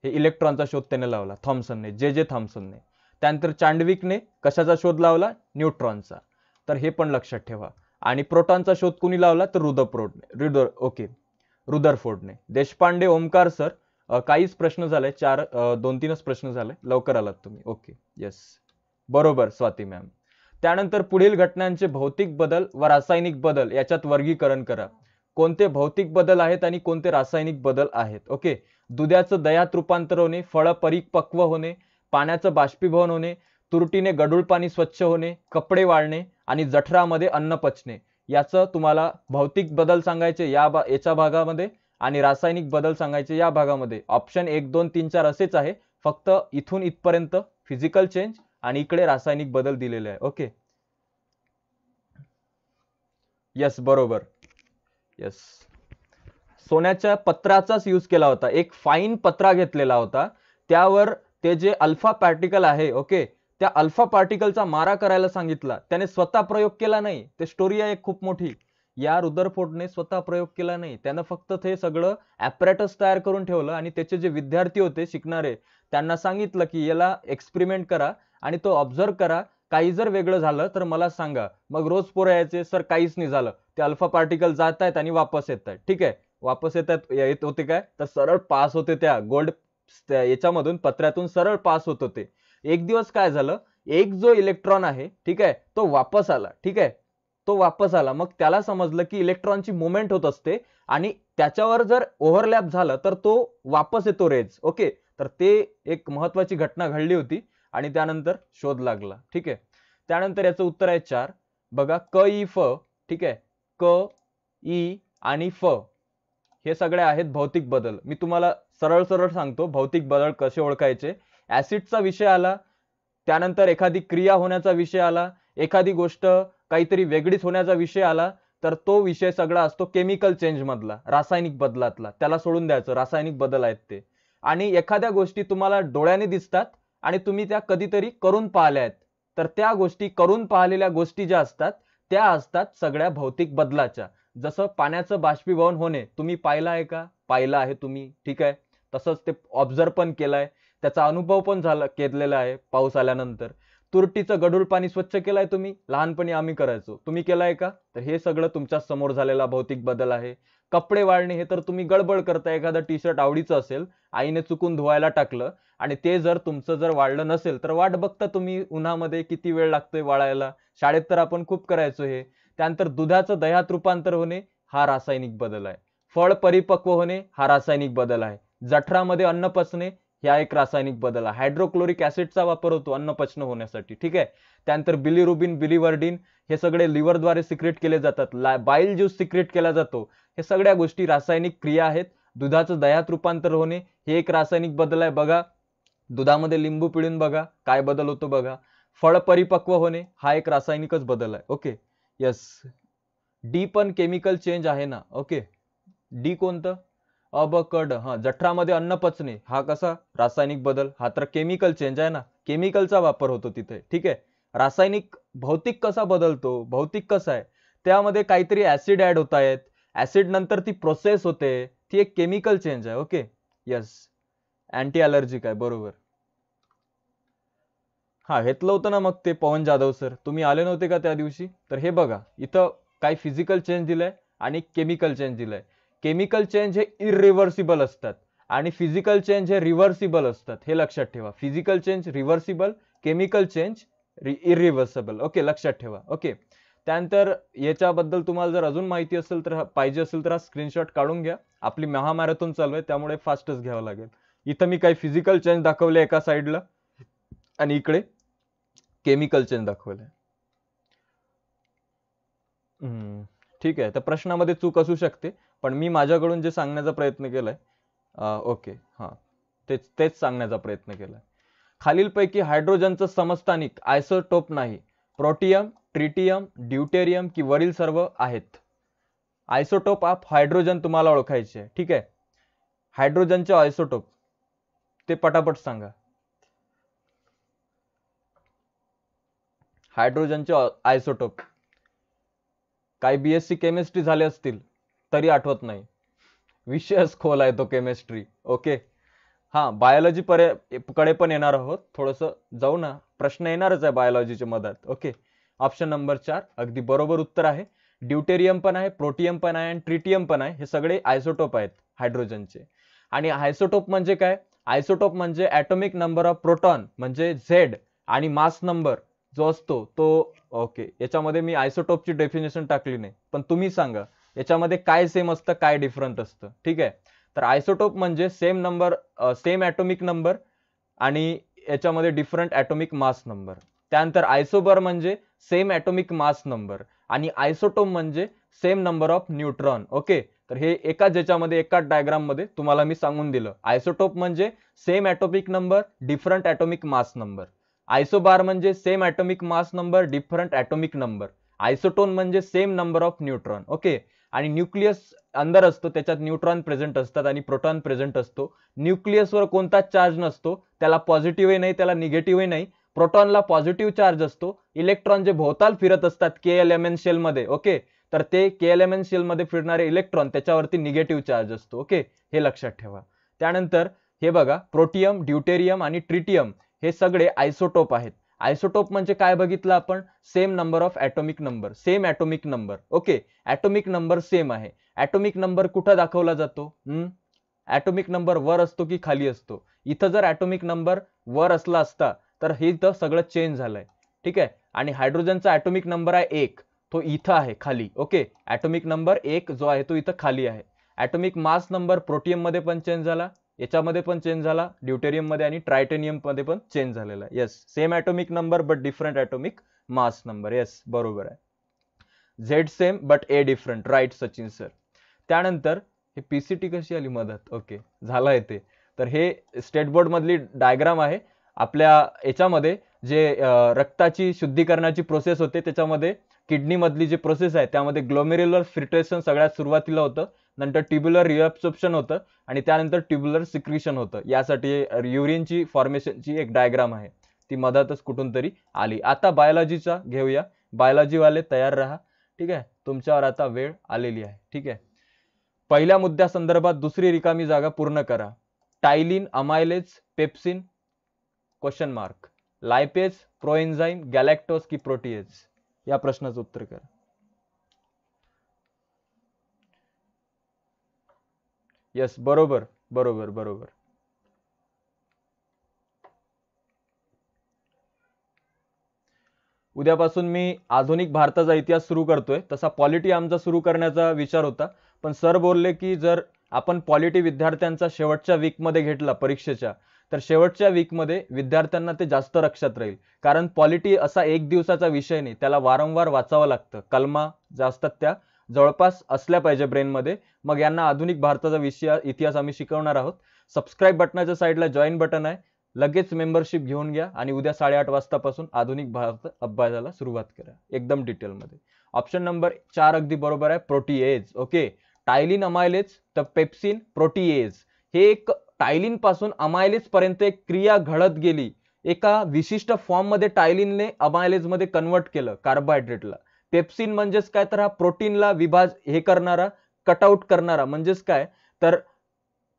Speaker 1: हे इलेक्ट्रॉनचा शोध त्याने लावला थॉम्सनने जे जे थॉम्सनने त्यानंतर चांडविकने कशाचा शोध लावला न्यूट्रॉनचा तर हे पण लक्षात ठेवा आणि प्रोटॉनचा शोध कुणी लावला तर प्रोटने रुदर ओके रुदरफोर्डने देशपांडे ओमकार सर काहीच प्रश्न झाले चार दोन तीनच प्रश्न झाले लवकर आलात तुम्ही ओके येस बरोबर स्वाती मॅम त्यानंतर पुढील घटनांचे भौतिक बदल व रासायनिक बदल याच्यात वर्गीकरण करा कोणते भौतिक बदल आहेत आणि कोणते रासायनिक बदल आहेत ओके दुधाचं दयात रूपांतर होणे फळ परिपक्व होणे पाण्याचं बाष्पीभवन होणे तुरटीने गडूळ पाणी स्वच्छ होणे कपडे वाळणे आणि जठरामध्ये अन्न पचणे याचं तुम्हाला भौतिक बदल सांगायचे या बा याच्या भागामध्ये आणि रासायनिक बदल सांगायचे या भागामध्ये ऑप्शन एक दोन तीन चार असेच आहे फक्त इथून इथपर्यंत फिजिकल चेंज आणि इकडे रासायनिक बदल दिलेले आहे ओके यस बरोबर यस सोन्याच्या पत्राचाच यूज केला होता एक फाईन पत्रा घेतलेला होता त्यावर ते जे अल्फा पार्टिकल आहे ओके त्या अल्फा पार्टिकलचा मारा करायला सांगितला त्याने स्वतः प्रयोग केला नाही ते स्टोरी आहे खूप मोठी या रुदरफोर्डने स्वतः प्रयोग केला नाही त्यानं फक्त ते सगळं ॲपरेटस तयार करून ठेवलं आणि त्याचे जे विद्यार्थी होते शिकणारे त्यांना सांगितलं की याला एक्सपेरिमेंट करा आणि तो ऑब्झर्व करा काही जर वेगळं झालं तर मला सांगा मग रोज पोरं यायचे सर काहीच नाही झालं ते अल्फा पार्टिकल जात आहेत आणि वापस येत आहेत ठीक आहे वापस येत आहेत येत होते काय तर सरळ पास होते त्या गोल्ड याच्यामधून पत्र्यातून सरळ पास होत होते एक दिवस काय झालं एक जो इलेक्ट्रॉन आहे ठीक आहे तो वापस आला ठीक आहे तो वापस आला मग त्याला समजलं की इलेक्ट्रॉनची मुवमेंट होत असते आणि त्याच्यावर जर ओव्हरलॅप झालं तर तो वापस येतो रेज ओके तर ते एक महत्वाची घटना घडली होती आणि त्यानंतर शोध लागला ठीक आहे त्यानंतर याचं उत्तर आहे चार बघा क ई फ ठीक आहे क ई आणि फ हे सगळे आहेत भौतिक बदल मी तुम्हाला सरळ सरळ सांगतो भौतिक बदल कसे ओळखायचे ऍसिडचा विषय आला त्यानंतर एखादी क्रिया होण्याचा विषय आला एखादी गोष्ट काहीतरी वेगळीच होण्याचा विषय आला तर तो विषय सगळा असतो केमिकल चेंज मधला रासायनिक बदलातला त्याला सोडून द्यायचं रासायनिक बदल आहेत ते आणि एखाद्या गोष्टी तुम्हाला डोळ्याने दिसतात आणि तुम्ही त्या कधीतरी करून पाहिल्या आहेत तर त्या गोष्टी करून पाहिलेल्या गोष्टी ज्या असतात त्या असतात सगळ्या भौतिक बदलाच्या जसं पाण्याचं बाष्पीभवन होणे तुम्ही पाहिलं आहे का पाहिलं आहे तुम्ही ठीक आहे तसंच ते ऑब्झर्व पण केलंय त्याचा अनुभव पण झाला केलेला आहे पाऊस आल्यानंतर तुरटीचं गडूळ पाणी स्वच्छ केलंय तुम्ही लहानपणी आम्ही करायचो तुम्ही केलाय का तर हे सगळं तुमच्या समोर झालेला भौतिक बदल आहे कपडे वाळणे हे तर तुम्ही गडबड करता एखादा टी शर्ट आवडीचं असेल आईने चुकून धुवायला टाकलं आणि ते जर तुमचं जर वाळलं नसेल तर वाट बघता तुम्ही उन्हामध्ये किती वेळ लागतोय वाळायला शाळेत तर आपण खूप करायचो हे त्यानंतर दुधाचं दह्यात रूपांतर होणे हा रासायनिक बदल आहे फळ परिपक्व होणे हा रासायनिक बदल आहे जठरामध्ये अन्न पचणे हा एक रासायनिक बदल आहे हायड्रोक्लोरिक ऍसिडचा वापर होतो अन्न पचन होण्यासाठी ठीक आहे त्यानंतर बिलिरुबिन बिलिवर्डिन हे सगळे लिव्हरद्वारे सिक्रेट केले जातात बाईल ज्यूस सिक्रेट केला जातो हे सगळ्या गोष्टी रासायनिक क्रिया आहेत दुधाचं दयात रूपांतर होणे हे एक रासायनिक बदल आहे बघा दुधामध्ये लिंबू पिळून बघा काय बदल होतो बघा फळ परिपक्व होणे हा एक रासायनिकच बदल आहे ओके यस डी पण केमिकल चेंज आहे ना ओके डी कोणतं अबकड हा जठरामध्ये अन्न पचणे हा कसा रासायनिक बदल हा तर केमिकल चेंज आहे ना केमिकलचा वापर होतो तिथे ठीक आहे रासायनिक भौतिक कसा बदलतो भौतिक कसा आहे त्यामध्ये काहीतरी ऍसिड ऍड होत आहेत ऍसिड नंतर ती प्रोसेस होते ती एक केमिकल चेंज आहे ओके यस अँटी अलर्जिक आहे बरोबर हा घेतलं होतं ना मग ते पवन जाधव सर तुम्ही आले नव्हते का त्या दिवशी तर हे बघा इथं काही फिजिकल चेंज दिलाय आणि केमिकल चेंज दिलाय केमिकल चेंज हे इरिव्हर्सिबल असतात आणि फिजिकल चेंज हे रिव्हर्सिबल असतात हे लक्षात ठेवा physical change reversible chemical change irreversible okay लक्षात ठेवा ओके त्यानंतर याच्याबद्दल तुम्हाला जर अजून माहिती असेल तर पाहिजे असेल तर हा स्क्रीनशॉट काढून घ्या आपली महामॅरेथॉन चालू आहे त्यामुळे फास्टच घ्यावं लागेल इथं मी काही फिजिकल चेंज दाखवले एका साईडला आणि इकडे केमिकल चेंज दाखवले ठीक आहे तर प्रश्नामध्ये चूक असू शकते पण मी माझ्याकडून जे सांगण्याचा प्रयत्न केलाय ओके हां तेच तेच सांगण्याचा प्रयत्न केलाय खालीलपैकी हायड्रोजनचं समस्थानिक आयसोटोप नाही प्रोटियम ट्रिटियम ड्युटेरियम कि वरील सर्व आहेत आयसोटोप ऑफ हायड्रोजन तुम्हाला ओळखायचे ठीक आहे हायड्रोजनचे आयसोटोप ते पटापट सांगा हायड्रोजनचे आयसोटोप काही बीएससी केमिस्ट्री झाले असतील तरी आठवत नाही विषयच खोल आहे तो केमिस्ट्री ओके हां बायोलॉजी पर्य कडे पण येणार आहोत थोडंसं जाऊ ना प्रश्न येणारच आहे बायोलॉजीच्या मदत ओके ऑप्शन नंबर चार अगदी बरोबर उत्तर आहे ड्युटेरियम पण आहे प्रोटियम पण आहे आणि ट्रिटियम पण आहे हे सगळे आयसोटोप आहेत हायड्रोजनचे आणि आयसोटोप म्हणजे काय आयसोटोप म्हणजे ॲटॉमिक नंबर ऑफ प्रोटॉन म्हणजे झेड आणि मास नंबर जो असतो तो ओके याच्यामध्ये मी आयसोटोपची डेफिनेशन टाकली नाही पण तुम्ही सांगा याच्यामध्ये काय सेम असतं काय डिफरंट असतं ठीक आहे तर आयसोटोप म्हणजे same number same atomic number आणि याच्यामध्ये डिफरंट ॲटोमिक मास नंबर त्यानंतर आयसोबार म्हणजे सेम ॲटोमिक मास नंबर आणि आयसोटोप म्हणजे same number of neutron okay तर हे एकाच ज्याच्यामध्ये एकाच डायग्राम मध्ये तुम्हाला मी सांगून दिलं आयसोटोप म्हणजे same atomic number different atomic mass number isobar म्हणजे same atomic mass number different atomic number isotone म्हणजे same number of neutron okay आणि न्यूक्लियस अंदर असतो त्याच्यात न्यूट्रॉन प्रेझेंट असतात आणि प्रोटॉन प्रेझेंट असतो न्यूक्लियसवर कोणताच चार्ज नसतो त्याला पॉझिटिव्हही नाही त्याला निगेटिव्हही नाही प्रोटॉनला पॉझिटिव्ह चार्ज असतो इलेक्ट्रॉन जे भोवताल फिरत असतात के एल एम एन शेलमध्ये ओके तर ते के एल एम एन शेलमध्ये फिरणारे इलेक्ट्रॉन त्याच्यावरती निगेटिव्ह चार्ज असतो ओके हे लक्षात ठेवा त्यानंतर हे बघा प्रोटियम ड्युटेरियम आणि ट्रिटियम हे सगळे आयसोटोप आहेत आयसोटोप म्हणजे काय बघितलं आपण same number of atomic number same atomic number okay atomic number same आहे ऍटोमिक नंबर कुठं दाखवला जातो ऍटोमिक नंबर वर असतो की खाली असतो इथं जर ऍटोमिक नंबर वर असला असता तर हे इथं सगळं चेंज झालंय ठीक आहे आणि हायड्रोजनचा ऍटोमिक नंबर आहे एक तो इथं आहे खाली ओके ऍटोमिक नंबर एक जो आहे तो इथं खाली आहे ऍटोमिक मास नंबर मध्ये पण चेंज झाला याच्यामध्ये पण चेंज झाला मध्ये आणि मध्ये पण चेंज झालेला आहे yes same atomic number but different atomic mass number yes बरोबर आहे Z same but A different right Sachin sir त्यानंतर हे पी सी टी कशी आली मदत ओके झाला आहे ते तर हे स्टेट बोर्ड मधली डायग्राम आहे आपल्या याच्यामध्ये जे रक्ताची शुद्धीकरणाची प्रोसेस होते त्याच्यामध्ये किडनी मधली जी प्रोसेस आहे त्यामध्ये ग्लोमेरुलर फिल्ट्रेशन सगळ्यात सुरुवातीला होतं नंतर ट्युब्युलर रिअब्सॉप्शन होतं आणि त्यानंतर ट्युब्युलर सिक्रिशन होतं यासाठी युरिनची फॉर्मेशनची एक डायग्राम आहे ती मधातच कुठून तरी आली आता बायोलॉजीचा घेऊया बायोलॉजीवाले तयार राहा ठीक आहे तुमच्यावर आता वेळ आलेली आहे ठीक आहे पहिल्या मुद्द्यासंदर्भात दुसरी रिकामी जागा पूर्ण करा ptyalin amylase pepsin question mark lipase proenzyme galactose की प्रोटीएज या प्रश्नाचं उत्तर करा यस बरोबर बरोबर बरोबर उद्यापासून मी आधुनिक भारताचा इतिहास सुरू करतोय तसा पॉलिटी आमचा सुरू करण्याचा विचार होता पण सर बोलले की जर आपण पॉलिटी विद्यार्थ्यांचा शेवटच्या वीकमध्ये घेतला परीक्षेच्या तर शेवटच्या वीकमध्ये विद्यार्थ्यांना ते जास्त लक्षात राहील कारण पॉलिटी असा एक दिवसाचा विषय नाही त्याला वारंवार वाचावं लागतं कलमा जास्त त्या जवळपास असल्या पाहिजे ब्रेनमध्ये मग यांना आधुनिक भारताचा विषय इतिहास आम्ही शिकवणार आहोत सबस्क्राईब बटनाच्या साईडला जॉईन बटन आहे लगेच मेंबरशिप घेऊन घ्या आणि उद्या साडेआठ वाजतापासून आधुनिक भारत अभ्यासाला सुरुवात करा एकदम डिटेलमध्ये ऑप्शन नंबर चार अगदी बरोबर आहे प्रोटीएज ओके टायलिन अमायलेज तर पेप्सिन प्रोटीएज हे एक टायलिन पासून अमायलेज पर्यंत एक क्रिया घडत गेली एका विशिष्ट फॉर्ममध्ये टायलिनने अमायलेजमध्ये कन्वर्ट केलं कार्बोहायड्रेटला पेप्सिन म्हणजेच काय तर हा प्रोटीनला विभाज हे करणारा कटआउट करणारा म्हणजेच काय तर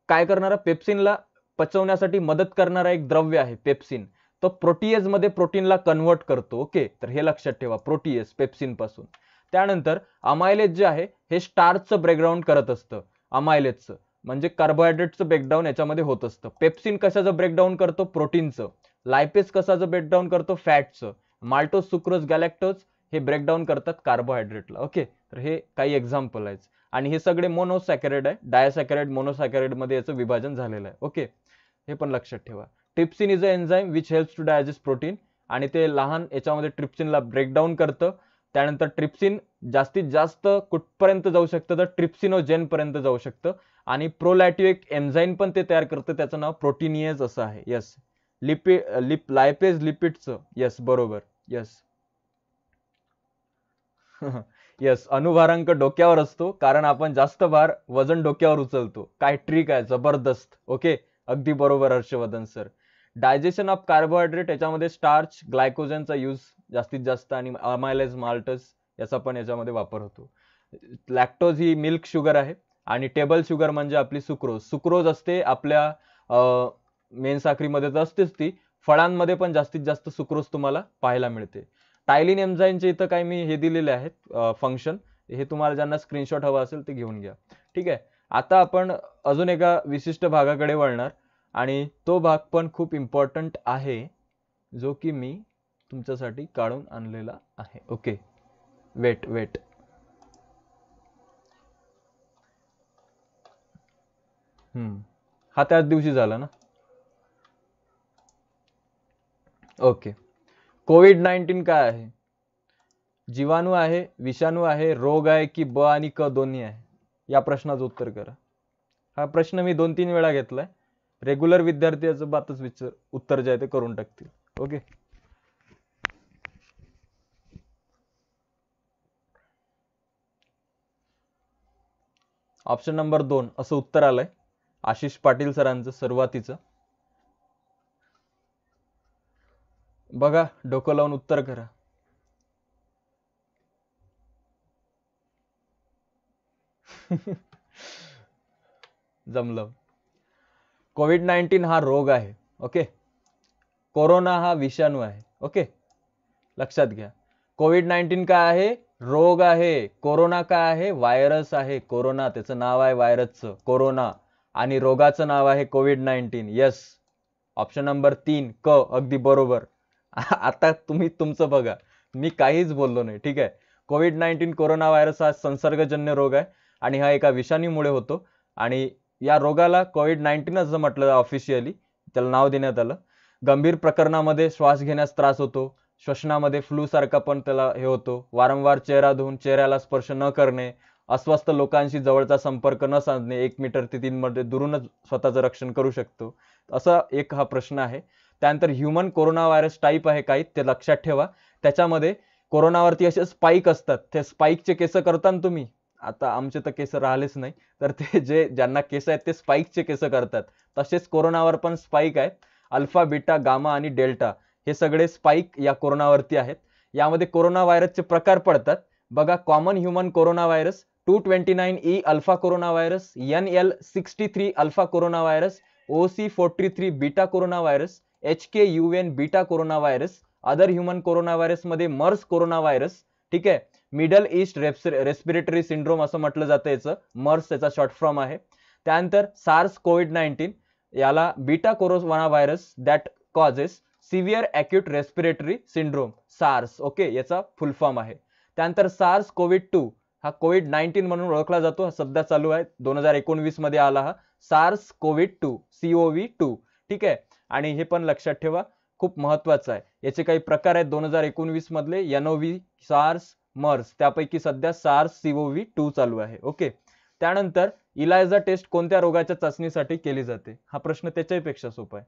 Speaker 1: काय करणारा पेप्सिनला पचवण्यासाठी मदत करणारा एक द्रव्य आहे पेप्सिन तो प्रोटीएज मध्ये प्रोटीनला कन्वर्ट करतो ओके तर हे लक्षात ठेवा प्रोटीएज पेप्सिन पासून त्यानंतर अमायलेज जे आहे हे स्टार्चचं ब्रेकडाऊन करत असतं अमायलेजचं म्हणजे कार्बोहायड्रेटचं ब्रेकडाऊन याच्यामध्ये होत असतं पेप्सिन कशाचं ब्रेकडाऊन करतो प्रोटीनचं लायपेस कशाचं ब्रेकडाऊन करतो फॅटचं माल्टोस सुक्रोज गॅलेक्टोज हे ब्रेकडाऊन करतात कार्बोहायड्रेटला ओके तर हे काही एक्झाम्पल आहेत आणि हे सगळे मोनोसॅकॅरेड आहे डायसॅकॅरेड मध्ये याचं विभाजन झालेलं आहे ओके हे पण लक्षात ठेवा trypsin is a enzyme which helps to digest protein आणि ते लहान याच्यामध्ये ट्रिप्सिनला ब्रेकडाऊन करतं त्यानंतर ट्रिप्सिन जास्तीत जास्त कुठपर्यंत जाऊ शकतं तर पर्यंत जाऊ शकतं आणि एक एन्झाईम पण ते तयार करतं त्याचं नाव प्रोटीनियज असं आहे यस लिपि लिप लायपेज लिपिडचं यस बरोबर यस येस अनुभारांक डोक्यावर असतो कारण आपण जास्त भार वजन डोक्यावर उचलतो काय ट्रिक आहे जबरदस्त ओके अगदी बरोबर Harshvardhan sir digestion of carbohydrate याच्यामध्ये स्टार्च ग्लायकोजनचा यूज जास्तीत जास्त आणि अमायलेज माल्टस याचा पण याच्यामध्ये वापर होतो लॅक्टोज ही मिल्क शुगर आहे आणि टेबल शुगर म्हणजे आपली सुक्रोज सुक्रोज असते आपल्या मेन साखरीमध्ये तर असतेच ती फळांमध्ये पण जास्तीत जास्त सुक्रोज तुम्हाला पाहायला मिळते टायलिन एमझाईनचे इथं काय मी हे दिलेले आहेत फंक्शन हे तुम्हाला ज्यांना स्क्रीनशॉट हवं असेल ते घेऊन घ्या ठीक आहे आता आपण अजून एका विशिष्ट भागाकडे वळणार आणि तो भाग पण खूप इम्पॉर्टंट आहे जो की मी तुमच्यासाठी काढून आणलेला आहे ओके वेट वेट हा त्याच दिवशी झाला ना ओके कोविड नाईन्टीन काय आहे जीवाणू आहे विषाणू आहे रोग आहे की ब आणि क दोन्ही आहे या प्रश्नाचं उत्तर करा हा प्रश्न मी दोन तीन वेळा घेतलाय रेग्युलर विद्यार्थी बातच विचार उत्तर जे आहे ते करून टाकतील ओके ऑप्शन नंबर दोन असं उत्तर आलंय आशिष पाटील सरांचं सुरुवातीचं बघा डोकं लावून उत्तर करा जमलं कोविड नाईन्टीन हा रोग आहे ओके कोरोना हा विषाणू आहे ओके लक्षात घ्या कोविड नाईन्टीन काय आहे रोग आहे कोरोना काय आहे व्हायरस आहे कोरोना त्याचं नाव आहे व्हायरसचं कोरोना आणि रोगाचं नाव आहे COVID nineteen yes option number तीन क अगदी बरोबर आता तुम्ही तुमचं बघा मी काहीच बोललो नाही ठीक आहे कोविड नाईन्टीन कोरोना व्हायरस हा संसर्गजन्य रोग आहे आणि हा एका विषाणूमुळे होतो आणि या रोगाला कोविड नाईन्टीन असं म्हटलं ऑफिशियली त्याला नाव देण्यात आलं गंभीर प्रकरणामध्ये श्वास घेण्यास त्रास होतो श्वसनामध्ये फ्लू सारखा पण त्याला हे होतो वारंवार चेहरा धुवून चेहऱ्याला स्पर्श न करणे अस्वस्थ लोकांशी जवळचा संपर्क न साधणे एक मीटर ते तीन मीटर दुरूनच स्वतःचं रक्षण करू शकतो असा एक हा प्रश्न आहे त्यानंतर ह्युमन कोरोना व्हायरस टाईप आहे काही ते लक्षात ठेवा त्याच्यामध्ये कोरोनावरती असे स्पाईक असतात ते स्पाईकचे केस करता तुम्ही आता आमचे तर केस राहिलेच नाही तर ते जे ज्यांना केस आहेत ते स्पाइकचे केस करतात तसेच कोरोनावर पण स्पाइक आहेत अल्फा बीटा गामा आणि डेल्टा हे सगळे स्पाइक या कोरोनावरती आहेत यामध्ये कोरोना व्हायरसचे प्रकार पडतात बघा common human corona virus two twenty nine E alpha corona virus N L sixty three alpha corona virus O C forty three beta corona virus H K U N beta corona virus other human corona व्हायरसमध्ये MERS corona virus ठीक आहे middle east respiratory syndrome असं म्हटलं जातं याचं MERS याचा short form आहे त्यानंतर सार्स कोविड नाईन्टीन याला beta corona virus that causes severe acute respiratory syndrome SARS okay याचा फुल फॉर्म आहे त्यानंतर सार्स कोविड टू हा कोविड नाईन्टीन म्हणून ओळखला जातो हा सध्या चालू आहे दोन हजार एकोणवीस मध्ये आला हा SARS COVID two CoV two ठीक आहे आणि हे पण लक्षात ठेवा खूप महत्वाचं आहे याचे काही प्रकार आहेत दोन हजार एकोणवीस मधले एनओव्ही सार्स मर्स त्यापैकी सध्या सार्स सीओव्ही टू चालू आहे ओके त्यानंतर इलायझा टेस्ट कोणत्या रोगाच्या चाचणीसाठी केली जाते हा प्रश्न त्याच्यापेक्षा सोपा आहे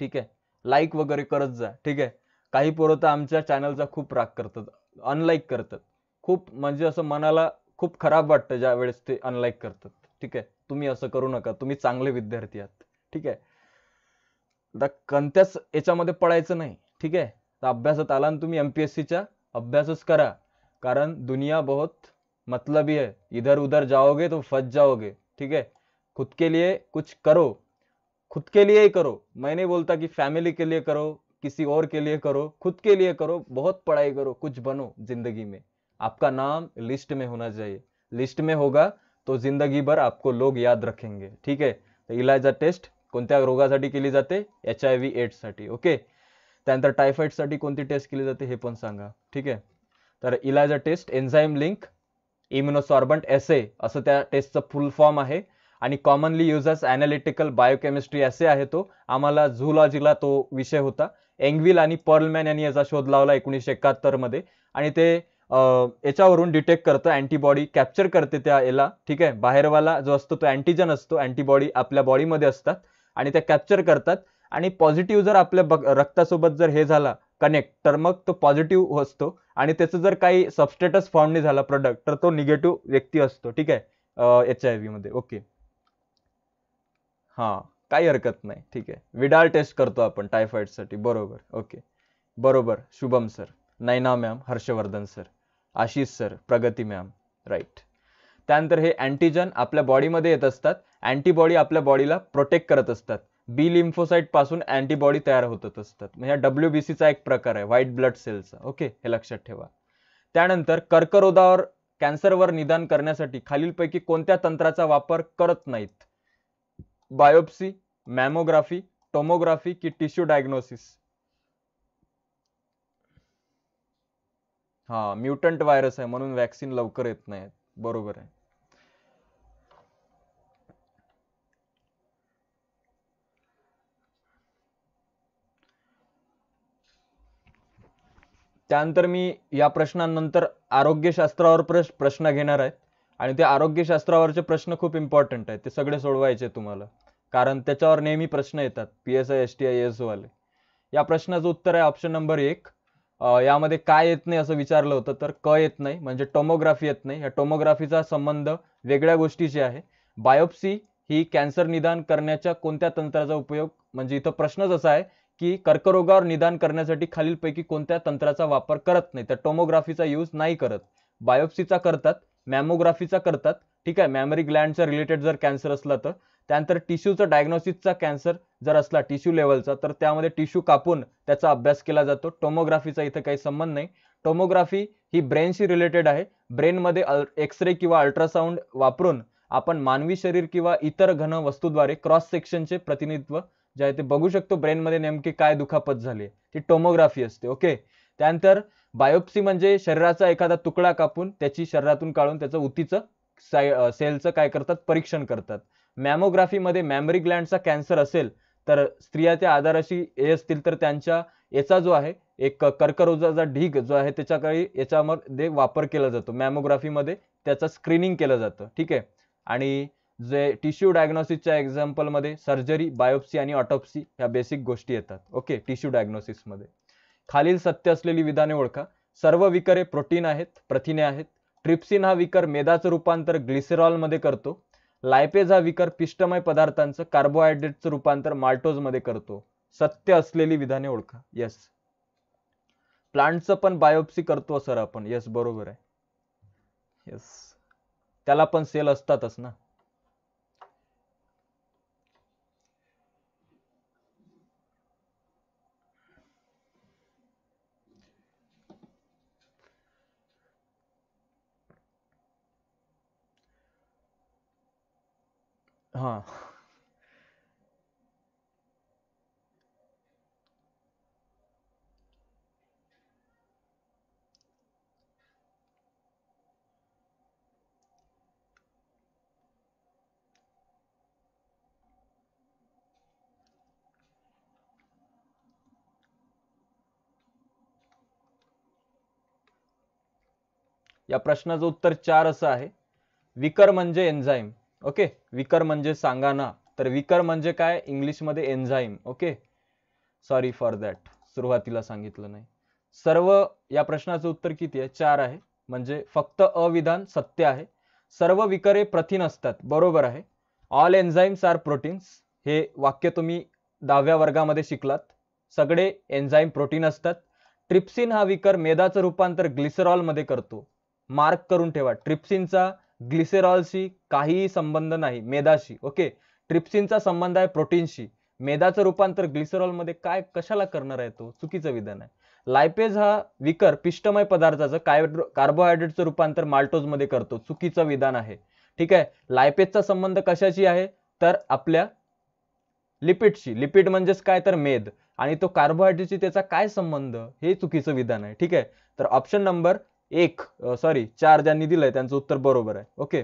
Speaker 1: ठीक आहे लाईक वगैरे करत जा ठीक आहे काही पोरं तर आमच्या चॅनलचा खूप राग करतात अनलाईक करतात खूप म्हणजे असं मनाला खूप खराब वाटतं ज्या वेळेस ते अनलाईक करतात ठीक आहे तुम्ही असं करू नका तुम्ही चांगले विद्यार्थी आहात ठीक आहे कंत्यास कोणत्याच याच्यामध्ये पडायचं नाही ठीक आहे तर अभ्यासात आला ना तुम्ही एम पी एस सीच्या अभ्यासच करा कारण दुनिया बहुत मतलबी है इधर उधर जाओगे तो फंस जाओगे ठीक है खुद के लिए कुछ करो खुद के लिए ही करो मैं नहीं बोलता कि फैमिली के लिए करो किसी और के लिए करो खुद के लिए करो बहुत पढ़ाई करो कुछ बनो जिंदगी में आपका नाम लिस्ट में होना चाहिए लिस्ट में होगा तो जिंदगी भर आपको लोग याद रखेंगे ठीक है तो इलाजा टेस्ट कोणत्या रोगासाठी केली जाते एच आय व्ही साठी ओके त्यानंतर साठी कोणती टेस्ट केली जाते हे पण सांगा ठीक आहे तर ELISA test enzyme link immunosorbent assay असं त्या टेस्टचं फुल फॉर्म आहे आणि कॉमनली युजर्स अॅनालिटिकल बायोकेमिस्ट्री असे आहे तो आम्हाला झुलॉजीला तो विषय होता एंगविल आणि पर्लमॅन यांनी याचा शोध लावला एकोणीसशे मध्ये आणि ते याच्यावरून डिटेक्ट करतं अँटीबॉडी कॅप्चर करते त्या याला ठीक आहे बाहेरवाला जो असतो तो अँटीजन असतो अँटीबॉडी आपल्या बॉडीमध्ये असतात आणि त्या कॅप्चर करतात आणि पॉझिटिव्ह जर आपल्या बग रक्तासोबत जर हे झाला कनेक्ट तर मग तो पॉझिटिव्ह असतो आणि त्याचं जर काही सबस्टेटस फॉर्म नाही झाला प्रोडक्ट तर तो निगेटिव्ह व्यक्ती असतो ठीक आहे एच आय व्ही मध्ये ओके हां काही हरकत नाही ठीक आहे विडाल टेस्ट करतो आपण साठी बरोबर ओके बरोबर Shubham sir Naina ma'am Harshvardhan sir Ashish sir Pragati ma'am right त्यानंतर हे अँटीजन आपल्या बॉडीमध्ये येत असतात अँटीबॉडी आपल्या बॉडीला प्रोटेक्ट करत असतात बी लिम्फोसाईट पासून अँटीबॉडी तयार होत असतात म्हणजे डब्ल्यू बी सीचा एक प्रकार आहे व्हाईट ब्लड सेलचा ओके हे लक्षात ठेवा त्यानंतर कर्करोगावर कॅन्सरवर निदान करण्यासाठी खालीलपैकी कोणत्या तंत्राचा वापर करत नाहीत बायोप्सी मॅमोग्राफी टोमोग्राफी की टिश्यू डायग्नोसिस हा म्युटंट व्हायरस आहे म्हणून व्हॅक्सिन लवकर येत नाहीत बरोबर आहे त्यानंतर मी या प्रश्नानंतर आरोग्यशास्त्रावर प्रश प्रश्न घेणार आहे आणि ते आरोग्यशास्त्रावरचे प्रश्न खूप इम्पॉर्टंट आहेत ते सगळे सोडवायचे तुम्हाला कारण त्याच्यावर नेहमी प्रश्न येतात P S I S T I S वाले या प्रश्नाचं उत्तर आहे ऑप्शन नंबर एक यामध्ये काय येत नाही असं विचारलं होतं तर क येत नाही म्हणजे टोमोग्राफी येत नाही या टोमोग्राफीचा संबंध वेगळ्या गोष्टीशी आहे बायोप्सी ही कॅन्सर निदान करण्याच्या कोणत्या तंत्राचा उपयोग म्हणजे इथं प्रश्नच असा आहे की कर्करोगावर निदान करण्यासाठी खालीलपैकी कोणत्या तंत्राचा वापर करत नाही तर टोमोग्राफीचा यूज नाही करत बायोप्सीचा करतात मॅमोग्राफीचा करतात ठीक आहे मॅमरी ग्लँडचा रिलेटेड जर कॅन्सर असला तर त्यानंतर टिश्यूचा डायग्नोसिसचा कॅन्सर जर असला टिश्यू लेवलचा तर त्यामध्ये टिश्यू कापून त्याचा अभ्यास केला जातो टोमोग्राफीचा इथं काही संबंध नाही टोमोग्राफी ही ब्रेनशी रिलेटेड आहे ब्रेनमध्ये रे किंवा अल्ट्रासाऊंड वापरून आपण मानवी शरीर किंवा इतर घन वस्तूद्वारे क्रॉस सेक्शनचे प्रतिनिधित्व ज्या आहे ते बघू शकतो ब्रेनमध्ये नेमके काय दुखापत झाली ती टोमोग्राफी असते ओके त्यानंतर बायोप्सी म्हणजे शरीराचा एखादा तुकडा कापून त्याची शरीरातून काढून त्याचं उतीचं सेलचं काय करतात परीक्षण करतात मॅमोग्राफीमध्ये मॅमरी ग्लँडचा कॅन्सर असेल तर स्त्रिया त्या आधाराशी हे असतील तर त्यांच्या याचा जो आहे एक कर्करोजाचा ढीग जो आहे त्याच्याकडे याच्यामध्ये वापर केला जातो मॅमोग्राफीमध्ये त्याचा स्क्रीनिंग केलं जातं ठीक आहे आणि जे टिश्यू डायग्नॉसिसच्या एक्झाम्पलमध्ये सर्जरी बायोप्सी आणि ऑटोप्सी ह्या बेसिक गोष्टी येतात ओके टिश्यू मध्ये खालील सत्य असलेली विधाने ओळखा सर्व विकरे प्रोटीन आहेत प्रथिने आहेत ट्रिप्सिन हा विकर मेदाचं रूपांतर ग्लिसेरॉलमध्ये करतो लायपेज हा विकर पिष्टमय पदार्थांचं कार्बोहायड्रेटचं रूपांतर माल्टोजमध्ये करतो सत्य असलेली विधाने ओळखा येस प्लांटचं पण बायोप्सी करतो सर आपण येस बरोबर आहे येस त्याला पण सेल असतातच ना हां. या प्रश्नाचं उत्तर चार असं आहे विकर म्हणजे एन्झाईम ओके विकर म्हणजे सांगा ना तर विकर म्हणजे काय इंग्लिशमध्ये enzyme okay sorry for that सुरुवातीला सांगितलं नाही सर्व या प्रश्नाचं उत्तर किती आहे चार आहे म्हणजे फक्त अविधान सत्य आहे सर्व विकरे प्रथिन असतात बरोबर आहे ऑल एन्झाईम्स आर प्रोटीन्स हे वाक्य तुम्ही दहाव्या वर्गामध्ये शिकलात सगळे एन्झाईम प्रोटीन असतात ट्रिप्सिन हा विकर मेदाचं रूपांतर ग्लिसरॉलमध्ये करतो मार्क करून ठेवा ट्रिप्सिनचा ग्लिसेरॉलशी काहीही संबंध नाही मेदाशी ओके ट्रिप्सिनचा संबंध आहे प्रोटीनशी मेदाचं रूपांतर मध्ये काय कशाला करणार आहे तो चुकीचं विधान आहे लायपेज हा विकर पिष्टमय पदार्थाचं काय कार्बोहायड्रेटचं रूपांतर माल्टोजमध्ये करतो चुकीचं विधान आहे ठीक आहे लायपेजचा संबंध कशाशी आहे तर आपल्या लिपिडशी लिपिड म्हणजेच काय तर मेद आणि तो कार्बोहायड्रेटशी त्याचा काय संबंध हे चुकीचं विधान आहे ठीक आहे तर ऑप्शन नंबर एक सॉरी चार ज्यांनी दिलंय त्यांचं उत्तर बरोबर आहे ओके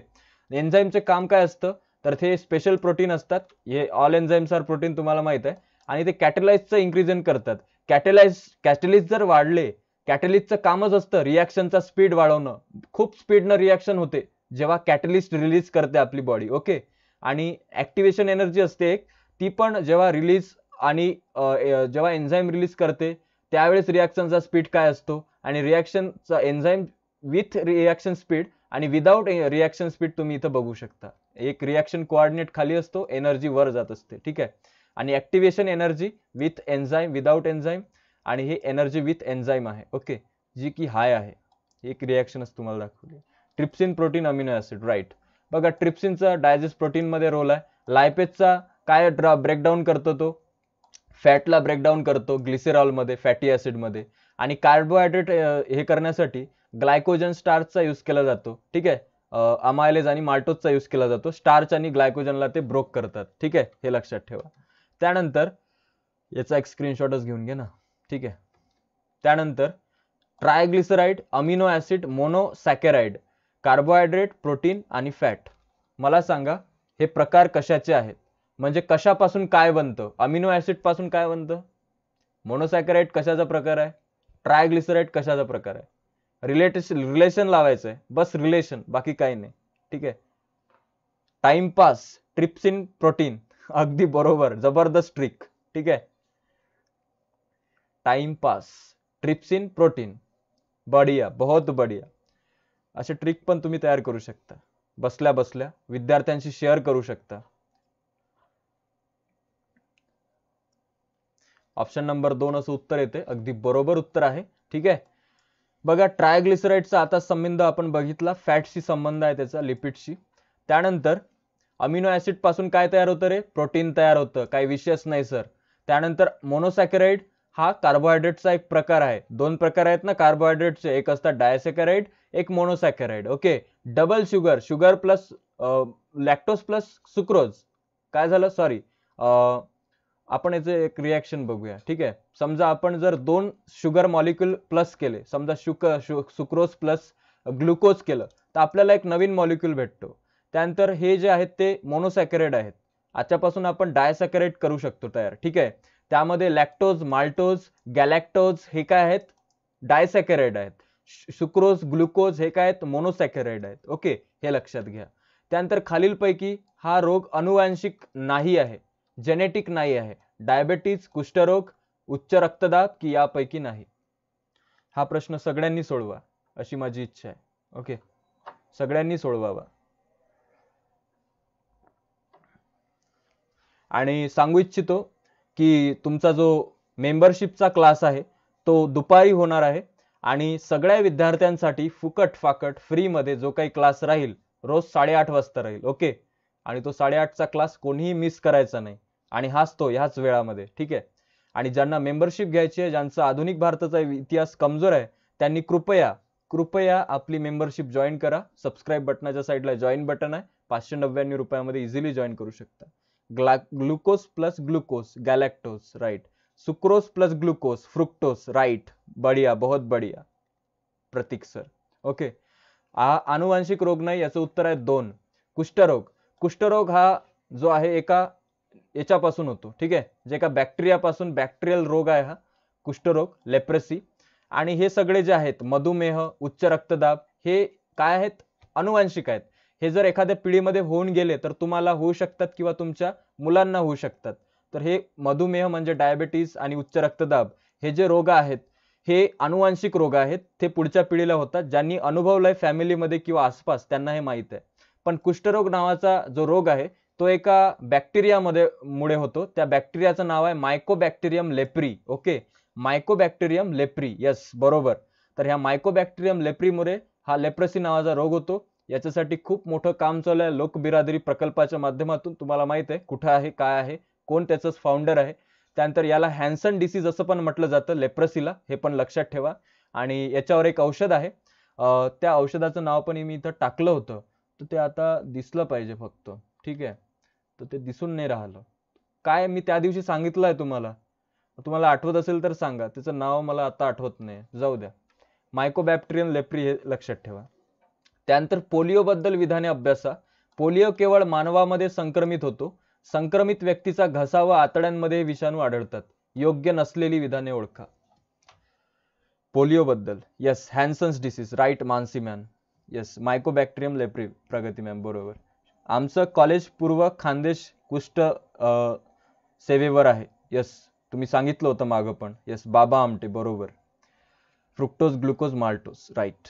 Speaker 1: एन्झाईमचे काम काय असतं तर ते स्पेशल प्रोटीन असतात हे ऑल एन्झाईम्स आर प्रोटीन तुम्हाला माहित आहे आणि ते कॅटेलाइजचं इन्क्रिजन करतात कॅटेलाइज कॅटेलिस्ट जर वाढले कॅटेलिस्टचं कामच असतं रिॲक्शनचा स्पीड वाढवणं खूप स्पीडनं रिॲक्शन होते जेव्हा कॅटलिस्ट रिलीज करते आपली बॉडी ओके आणि ॲक्टिवेशन एनर्जी असते एक ती पण जेव्हा रिलीज आणि जेव्हा एन्झाईम रिलीज करते त्यावेळेस रिॲक्शनचा स्पीड काय असतो आणि रिॲक्शनचा एन्झाईम विथ रिॲक्शन स्पीड आणि विदाऊट रिॲक्शन स्पीड तुम्ही इथं बघू शकता एक रिॲक्शन कोऑर्डिनेट खाली असतो एनर्जी वर जात असते ठीक आहे आणि activation energy with enzyme without enzyme आणि हे एनर्जी विथ एन्झाईम आहे ओके जी की हाय आहे एक रिॲक्शनच तुम्हाला दाखवली trypsin protein amino acid right बघा ट्रिप्सिनचा डायजेस्ट प्रोटीनमध्ये रोल आहे लायपेजचा काय ड्रा ब्रेकडाऊन करतो तो फॅटला ब्रेकडाऊन करतो ग्लिसेरॉलमध्ये फॅटी ॲसिडमध्ये आणि कार्बोहायड्रेट हे करण्यासाठी ग्लायकोजन स्टार्चचा यूज केला जातो ठीक आहे अमायलेज आणि माल्टोजचा यूज केला जातो स्टार्च आणि ग्लायकोजनला ते ब्रोक करतात ठीक आहे हे लक्षात ठेवा त्यानंतर याचा एक स्क्रीनशॉटच घेऊन घे ना ठीक आहे त्यानंतर triglyceride amino acid monosaccharide carbohydrate protein आणि फॅट मला सांगा हे प्रकार कशाचे आहेत म्हणजे कशापासून काय बनतं अमिनो ऍसिड पासून काय बनतं मोनोसॅकेराइड कशाचा प्रकार आहे ट्रायग्लिसराईड कशाचा प्रकार आहे रिलेटेशन रिलेशन लावायचं आहे बस रिलेशन बाकी काही नाही ठीक आहे टाइमपास ट्रिप्सिन प्रोटीन अगदी बरोबर जबरदस्त ट्रिक ठीक आहे टाइमपास ट्रिप्सिन प्रोटीन बढिया बहुत बढिया असे ट्रिक पण तुम्ही तयार करू शकता बसल्या बसल्या विद्यार्थ्यांशी शेअर करू शकता ऑप्शन नंबर दोन असं उत्तर येते अगदी बरोबर उत्तर आहे ठीक आहे बघा ट्रायग्लिसराईडचा आता संबंध आपण बघितला फॅटशी संबंध आहे त्याचा लिपिडशी त्यानंतर अमिनो ऍसिड पासून काय तयार होतं रे प्रोटीन तयार होतं काही विषयच नाही सर त्यानंतर मोनोसॅकेराईड हा कार्बोहायड्रेटचा एक प्रकार आहे दोन प्रकार आहेत ना कार्बोहायड्रेटचे एक असतात डायसेकराईड एक monosaccharide okay double sugar sugar plus lactose plus sucrose काय झालं सॉरी आपण याचं एक रिॲक्शन बघूया ठीक आहे समजा आपण जर दोन शुगर मॉलिक्युल प्लस केले समजा शुक शु सुक्रोज प्लस ग्लुकोज केलं तर आपल्याला एक नवीन मॉलिक्युल भेटतो त्यानंतर हे जे आहेत ते मोनोसॅकरेड आहेत आजच्यापासून आपण डायसॅकरेट करू शकतो तयार ठीक आहे त्यामध्ये लॅक्टोज माल्टोज गॅलॅक्टोज हे काय आहेत डायसॅकरेड आहेत सुक्रोज ग्लुकोज हे काय आहेत मोनोसॅकरेड आहेत ओके हे लक्षात घ्या त्यानंतर खालीलपैकी हा रोग अनुवांशिक नाही आहे जेनेटिक नाही आहे डायबेटीज कुष्ठरोग उच्च रक्तदाब की यापैकी नाही हा प्रश्न सगळ्यांनी सोडवा अशी माझी इच्छा आहे ओके सगळ्यांनी सोडवावा आणि सांगू इच्छितो की तुमचा जो मेंबरशिपचा क्लास आहे तो दुपारी होणार आहे आणि सगळ्या विद्यार्थ्यांसाठी फुकट फाकट फ्रीमध्ये जो काही क्लास राहील रोज साडेआठ वाजता राहील ओके आणि तो साडेआठचा क्लास कोणीही मिस करायचा नाही आणि हाच तो ह्याच वेळामध्ये ठीक आहे आणि ज्यांना मेंबरशिप घ्यायची आहे ज्यांचा आधुनिक भारताचा इतिहास कमजोर आहे त्यांनी कृपया कृपया आपली मेंबरशिप जॉईन करा सबस्क्राईब बटनाच्या साईडला जॉईन बटन आहे पाचशे नव्याण्णव रुपयामध्ये इझिली जॉईन करू शकता ग्ला glucose plus glucose galactose right sucrose plus glucose fructose right बढिया बहुत बढिया प्रतीक सर ओके हा आनुवांशिक रोग नाही याचं उत्तर आहे दोन कुष्ठरोग कुष्ठरोग हा जो आहे एका याच्यापासून होतो ठीक आहे जे का पासून बॅक्टेरियल रोग आहे हा कुष्ठरोग लेप्रसी आणि हे सगळे जे आहेत मधुमेह उच्च रक्तदाब हे काय आहेत अनुवांशिक आहेत हे जर एखाद्या पिढीमध्ये होऊन गेले तर तुम्हाला होऊ शकतात किंवा तुमच्या मुलांना होऊ शकतात तर हे मधुमेह म्हणजे डायबिटीस आणि उच्च रक्तदाब हे जे रोग आहेत हे अनुवांशिक रोग आहेत ते पुढच्या पिढीला होतात ज्यांनी अनुभवलाय फॅमिलीमध्ये किंवा आसपास त्यांना हे माहीत आहे पण कुष्ठरोग नावाचा जो रोग आहे तो एका बॅक्टेरियामध्ये मुळे होतो त्या बॅक्टेरियाचं नाव आहे Mycobacterium leprae okay Mycobacterium leprae yes बरोबर तर ह्या मायकोबॅक्टेरियम लेप्रीमुळे हा लेप्रसी नावाचा रोग होतो याच्यासाठी खूप मोठं काम चालू आहे लोकबिरादरी प्रकल्पाच्या माध्यमातून तुम्हाला माहित आहे कुठं आहे काय आहे कोण त्याचं फाउंडर आहे त्यानंतर याला हॅन्सन डिसीज असं पण म्हटलं जातं लेप्रसीला हे पण लक्षात ठेवा आणि याच्यावर एक औषध आहे त्या औषधाचं नाव पण मी इथं टाकलं होतं तर ते आता दिसलं पाहिजे फक्त ठीक आहे तर ते दिसून नाही राहिलं काय मी त्या दिवशी सांगितलं आहे तुम्हाला तुम्हाला आठवत असेल तर सांगा त्याचं नाव मला आता आठवत नाही जाऊ द्या मायकोबॅक्टेरियन लेप्री हे लक्षात ठेवा त्यानंतर पोलिओबद्दल विधाने अभ्यासा पोलिओ केवळ मानवामध्ये संक्रमित होतो संक्रमित व्यक्तीचा घसा व आतड्यांमध्ये विषाणू आढळतात योग्य नसलेली विधाने ओळखा पोलिओबद्दल yes Hansen's disease right Mansi ma'am yes Mycobacterium leprae Pragati ma'am बरोबर आमचं कॉलेज पूर्व खानदेश कुष्ठ सेवेवर आहे यस तुम्ही सांगितलं होतं मागं पण यस बाबा आमटे बरोबर फ्रुक्टोज ग्लुकोज माल्टोज राईट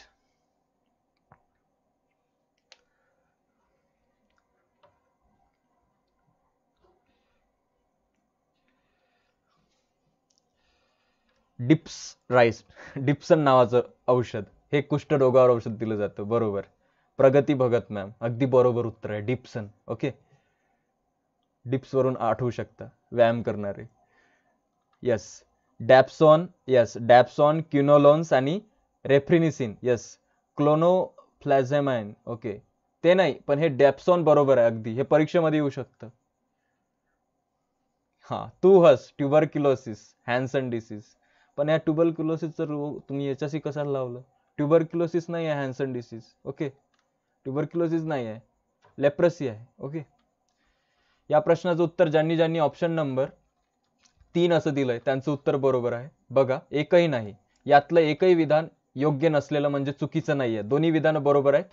Speaker 1: डिप्स राईस डिप्सन नावाचं औषध हे कुष्ठरोगावर औषध दिलं जातं बरोबर प्रगती भगत मॅम अगदी बरोबर उत्तर आहे डिप्सन ओके डिप्स वरून आठवू शकता व्यायाम करणारे यस डॅप्सॉन यस डॅप्सॉन क्युनोलॉन्स आणि रेफ्रिनिसिन यस फ्लॅझेमायन ओके ते नाही पण हे डॅप्सॉन बरोबर आहे अगदी हे परीक्षेमध्ये येऊ शकतं हां तू हस ट्युबरक्युलोसिस हॅन्सन डिसीज पण या ट्युबरक्युलोसिसचं रोग तुम्ही याच्याशी कशाला लावलं ट्युबरक्युलोसिस नाही आहे हॅन्सन डिसीज ओके ट्युबरक्युलोसिस नाही आहे लेप्रसी आहे ओके या प्रश्नाचं उत्तर ज्यांनी ज्यांनी ऑप्शन नंबर तीन असं दिलंय त्यांचं उत्तर बरोबर आहे बघा एकही नाही यातलं एकही विधान योग्य नसलेलं म्हणजे चुकीचं नाही आहे दोन्ही विधान बरोबर आहेत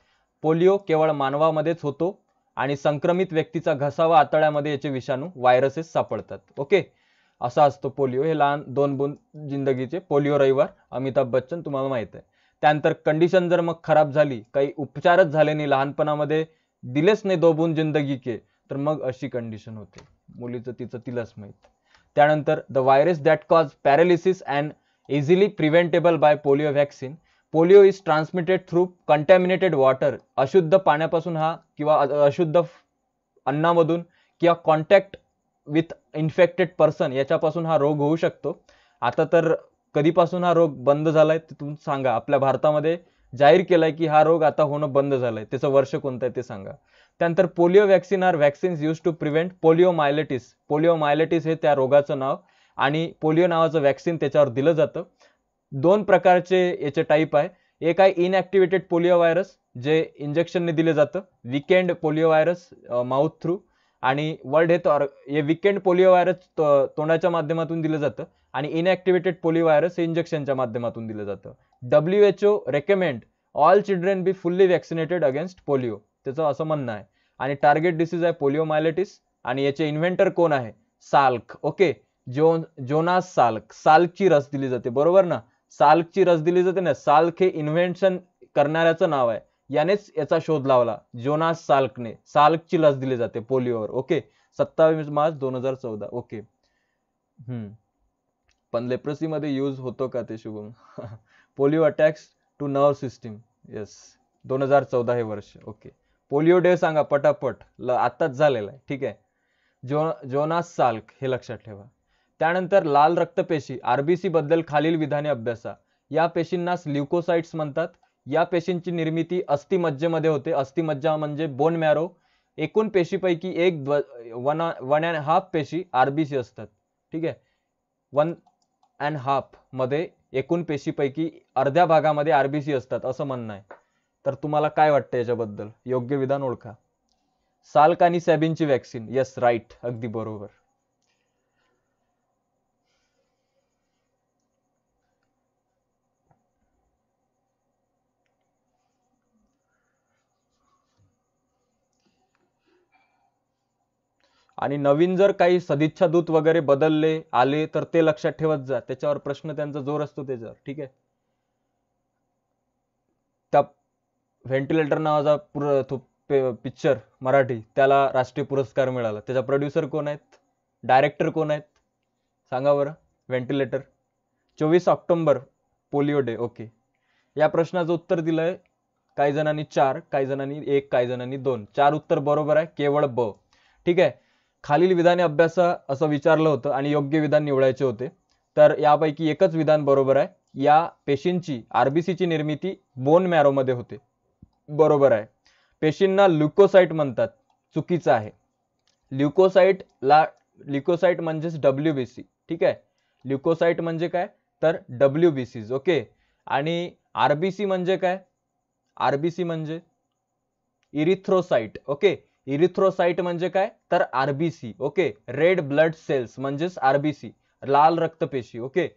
Speaker 1: पोलिओ केवळ मानवामध्येच होतो आणि संक्रमित व्यक्तीचा घसावा आतड्यामध्ये याचे विषाणू व्हायरसेस सापडतात ओके असा असतो पोलिओ हे लहान दोन बुंद जिंदगीचे पोलिओ रविवार अमिताभ बच्चन तुम्हाला माहित आहे त्यानंतर कंडिशन जर मग खराब झाली काही उपचारच झाले नाही लहानपणामध्ये दिलेच नाही दोबून जिंदगी के तर मग अशी कंडिशन होते मुलीचं तिचं तिलाच माहित त्यानंतर the virus that cause paralysis and easily preventable by polio vaccine polio is transmitted through contaminated water अशुद्ध पाण्यापासून हा किंवा अशुद्ध अन्नामधून किंवा कॉन्टॅक्ट विथ इन्फेक्टेड पर्सन याच्यापासून हा रोग होऊ शकतो आता तर कधीपासून हा रोग बंद झालाय ते तुम्ही सांगा आपल्या भारतामध्ये जाहीर केलाय की हा रोग आता होणं बंद झालाय त्याचं वर्ष कोणतं आहे ते सांगा त्यानंतर polio vaccine are vaccine use to prevent polio myelitis polio myelitis हे त्या रोगाचं नाव आणि पोलिओ नावाचं वॅक्सिन त्याच्यावर दिलं जातं दोन प्रकारचे याचे टाईप आहे एक आहे इनॲक्टिवेटेड पोलिओ व्हायरस जे इंजेक्शनने दिलं जातं weakened polio virus mouth through आणि वर्ल्ड हेल्थ ऑर हे विकेंड पोलिओ व्हायरस तोंडाच्या माध्यमातून दिलं जातं आणि इनॲक्टिवेटेड पोलिओ व्हायरस हे इंजेक्शनच्या माध्यमातून दिलं जातं W H O recommend all children be fully vaccinated against polio त्याचं असं म्हणणं आहे आणि टार्गेट डिसीज आहे पोलिओ मायलेटिस आणि याचे इन्व्हेंटर कोण आहे साल्क ओके जो जोनास साल्क साल्कची रस दिली जाते बरोबर ना साल्कची रस दिली जाते ना साल्क हे इन्व्हेन्शन करणाऱ्याचं नाव आहे यानेच याचा शोध लावला जोनास साल्कने साल्कची लस दिली जाते पोलिओवर ओके सत्तावीस मार्च दोन हजार चौदा ओके हम्म पण लेप्रसी मध्ये यूज होतो का ते Shubham polio attacks to nerve system yes दोन हजार चौदा हे वर्ष ओके पोलिओ डे सांगा पटापट ल आत्ताच झालेला आहे ठीक आहे जो जोनास साल्क हे लक्षात ठेवा त्यानंतर लाल रक्त पेशी आरबीसी बद्दल खालील विधाने अभ्यासा या पेशींना ल्युकोसाइट्स म्हणतात या पेशींची निर्मिती अस्थिमज्जेमध्ये होते अस्थिमज्जा म्हणजे बोन मॅरो एकूण पेशीपैकी एक वन वन अँड हाफ पेशी आरबीसी असतात ठीक आहे वन अँड हाफ मध्ये एकूण पेशीपैकी अर्ध्या भागामध्ये आरबीसी असतात असं म्हणणं आहे तर तुम्हाला काय वाटतं याच्याबद्दल योग्य विधान ओळखा साल्क आणि सॅबिनची व्हॅक्सिन येस राईट अगदी बरोबर आणि नवीन जर काही सदिच्छा दूत वगैरे बदलले आले तर ते लक्षात ठेवत जा त्याच्यावर प्रश्न त्यांचा जोर असतो त्याच्यावर ठीक आहे त्या व्हेंटिलेटर नावाचा पिक्चर मराठी त्याला राष्ट्रीय पुरस्कार मिळाला त्याचा प्रोड्युसर कोण आहेत डायरेक्टर कोण आहेत सांगा बरं व्हेंटिलेटर चोवीस ऑक्टोंबर पोलिओ डे ओके या प्रश्नाचं उत्तर दिलंय काही जणांनी चार काही जणांनी एक काही जणांनी दोन चार उत्तर बरोबर आहे केवळ ब ठीक आहे खालील विधाने अभ्यास असं विचारलं होतं आणि योग्य विधान निवडायचे होते तर यापैकी एकच विधान बरोबर आहे या पेशींची आरबीसीची निर्मिती बोन मॅरोमध्ये होते बरोबर आहे पेशींना ल्युकोसाईट म्हणतात चुकीचं आहे ला ल्युकोसाईट म्हणजेच डब्ल्यू बी सी ठीक आहे ल्युकोसाईट म्हणजे काय तर डब्ल्यू बी सीज ओके आणि आरबीसी म्हणजे काय आरबीसी म्हणजे इरिथ्रोसाइट ओके इरिथ्रोसाइट म्हणजे काय तर RBC okay red blood cells म्हणजेच आरबीसी लाल रक्तपेशी ओके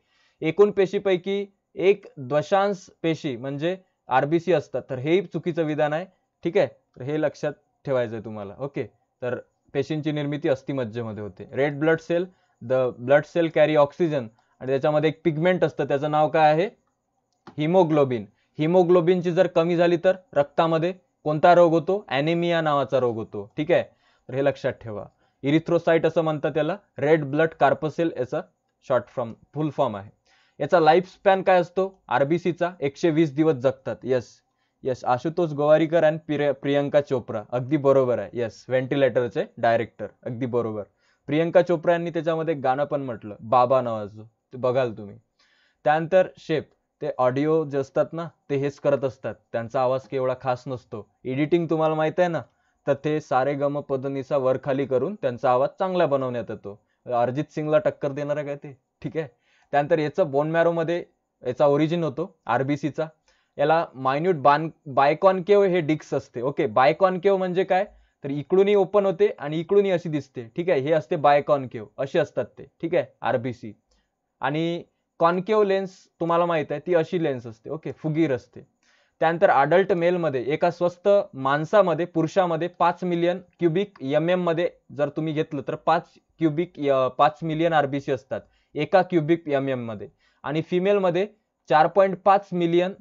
Speaker 1: एकूण पेशीपैकी एक दशांश पेशी म्हणजे आरबीसी असतात तर हेही चुकीचं विधान आहे ठीक आहे तर हे लक्षात ठेवायचं आहे तुम्हाला ओके तर पेशींची निर्मिती अस्थिमज्जेमध्ये होते red blood cell the blood cell carry oxygen आणि त्याच्यामध्ये एक पिगमेंट असतं त्याचं नाव काय आहे हिमोग्लोबिन हिमोग्लोबिनची जर कमी झाली तर रक्तामध्ये कोणता रोग होतो ॲनेमिया नावाचा रोग होतो ठीक आहे तर हे लक्षात ठेवा इरिथ्रोसाइट असं म्हणतात त्याला रेड ब्लड कार्पसेल याचा शॉर्ट फॉर्म फुल फॉर्म आहे याचा लाईफ स्पॅन काय असतो आरबीसीचा एकशे वीस दिवस जगतात yes yes Ashutosh Gowariker and Priyanka Chopra अगदी बरोबर आहे येस व्हेंटिलेटरचे डायरेक्टर अगदी बरोबर प्रियंका चोप्रा यांनी त्याच्यामध्ये गाणं पण म्हटलं बाबा नावाचं बघाल तुम्ही त्यानंतर शेप ते ऑडिओ जे असतात ना ते हेच करत असतात त्यांचा आवाज केवढा खास नसतो एडिटिंग तुम्हाला माहित आहे ना तर ते सारे गम पदनीचा वर खाली करून त्यांचा आवाज चांगला बनवण्यात येतो अरिजित सिंगला टक्कर देणार आहे काय ते ठीक आहे त्यानंतर याचा मध्ये याचा ओरिजिन होतो आरबीसीचा याला मायन्यूट बान केव हे डिक्स असते ओके बायकॉनकेव म्हणजे काय तर इकडूनही ओपन होते आणि इकडूनही अशी दिसते ठीक आहे हे असते केव असे असतात ते ठीक आहे आरबीसी आणि कॉन्केव लेन्स तुम्हाला माहित आहे ती अशी लेन्स असते ओके फुगीर असते त्यानंतर अडल्ट मेलमध्ये एका स्वस्त माणसामध्ये पुरुषामध्ये पाच मिलियन क्युबिक एम एम मध्ये जर तुम्ही घेतलं तर पाच क्युबिक पाच मिलियन आरबीसी असतात एका क्युबिक एम एम मध्ये आणि फिमेलमध्ये चार पॉईंट पाच मिलियन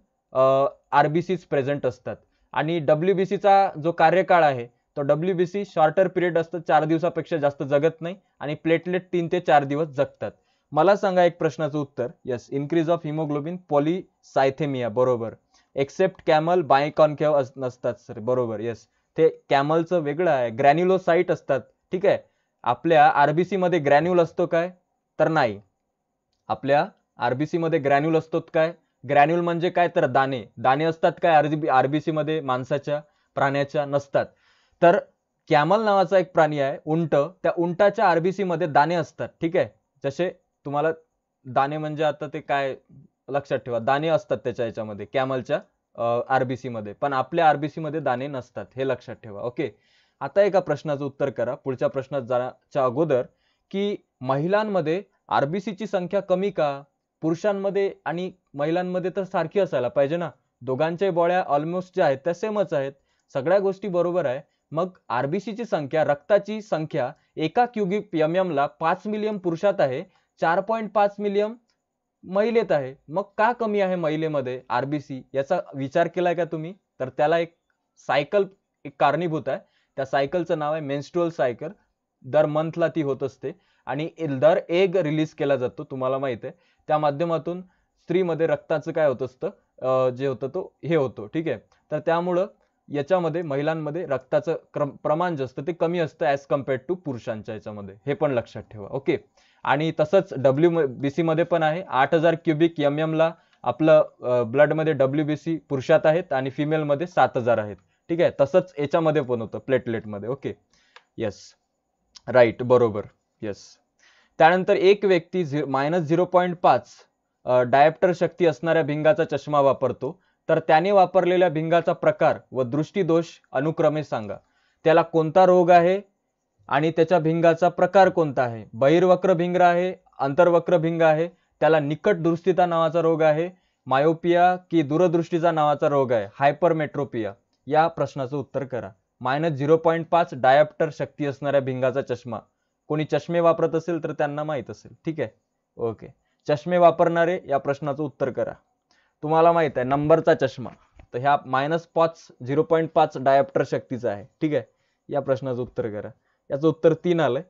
Speaker 1: आरबीसी प्रेझेंट असतात आणि डब्ल्यू बी सीचा जो कार्यकाळ आहे तो W B C shorter period असतं चार दिवसापेक्षा जास्त जगत नाही आणि प्लेटलेट तीन ते चार दिवस जगतात मला सांगा एक प्रश्नाचं उत्तर yes increase of haemoglobin polycythaemia बरोबर एक्सेप्ट कॅमल बायकॉनकेव नसतात सर बरोबर येस ते कॅमलचं वेगळं आहे ग्रॅन्युलोसाईट असतात ठीक आहे आपल्या आरबीसी मध्ये ग्रॅन्युल असतो काय तर नाही आपल्या आरबीसी मध्ये ग्रॅन्युल असतो काय ग्रॅन्युल म्हणजे काय तर दाणे दाणे असतात काय आरबी आरबीसी मध्ये माणसाच्या प्राण्याच्या नसतात तर कॅमल नावाचा एक प्राणी आहे उंट त्या उंटाच्या आरबीसी मध्ये दाणे असतात ठीक आहे जसे तुम्हाला दाणे म्हणजे आता ते काय लक्षात ठेवा दाणे असतात त्याच्या याच्यामध्ये कॅमलच्या आरबीसी मध्ये पण आपल्या आरबीसी मध्ये दाणे नसतात हे लक्षात ठेवा ओके आता एका प्रश्नाचं उत्तर करा पुढच्या प्रश्नात जाण्याच्या अगोदर की महिलांमध्ये आरबीसीची संख्या कमी का पुरुषांमध्ये आणि महिलांमध्ये तर सारखी असायला पाहिजे ना दोघांच्या बोळ्या ऑलमोस्ट ज्या आहेत त्या सेमच आहेत सगळ्या गोष्टी बरोबर आहे मग आरबीसीची संख्या रक्ताची संख्या एका क्युगिक एम ला पाच मिलियन पुरुषात आहे चार पॉईंट पाच मिलियन महिलेत आहे मग का कमी आहे महिलेमध्ये आरबीसी याचा विचार केलाय का तुम्ही तर त्याला एक सायकल एक कारणीभूत आहे त्या सायकलचं नाव आहे मेन्स्ट्रुअल सायकल दर मंथला ती होत असते आणि दर एग रिलीज केला जातो तुम्हाला माहित आहे त्या माध्यमातून स्त्रीमध्ये रक्ताचं काय होत असतं जे होतं तो हे होतो ठीक आहे तर त्यामुळं याच्यामध्ये महिलांमध्ये रक्ताचं प्रमाण जे असतं ते कमी असतं ॲज कम्पेअर्ड टू पुरुषांच्या याच्यामध्ये हे पण लक्षात ठेवा ओके आणि तसंच डब्ल्यू बी मध्ये पण आहे आठ हजार क्युबिक एम ला आपलं ब्लडमध्ये डब्ल्यू बी सी पुरुषात आहेत आणि फिमेलमध्ये सात हजार आहेत ठीक आहे तसंच याच्यामध्ये पण होतं प्लेटलेटमध्ये ओके येस राईट बरोबर येस त्यानंतर एक व्यक्ती झिरो मायनस झिरो पॉईंट पाच डायप्टर शक्ती असणाऱ्या भिंगाचा चष्मा वापरतो तर त्याने वापरलेल्या भिंगाचा प्रकार व दृष्टीदोष अनुक्रमे सांगा त्याला कोणता रोग आहे आणि त्याच्या भिंगाचा प्रकार कोणता आहे बहिर्वक्र भिंग आहे अंतर्वक्र भिंग आहे त्याला निकट दुरुस्तीचा नावाचा रोग आहे मायोपिया की दूरदृष्टीचा नावाचा रोग आहे हायपरमेट्रोपिया या प्रश्नाचं उत्तर करा मायनस झिरो पॉईंट पाच डायप्टर शक्ती असणाऱ्या भिंगाचा चष्मा कोणी चष्मे वापरत असेल तर त्यांना माहीत असेल ठीक आहे ओके चष्मे वापरणारे या प्रश्नाचं उत्तर करा तुम्हाला माहित आहे नंबरचा चष्मा तर ह्या मायनस पाच झिरो पॉईंट पाच डायप्टर शक्तीचा आहे ठीक आहे या प्रश्नाचं उत्तर करा याचं उत्तर तीन आलंय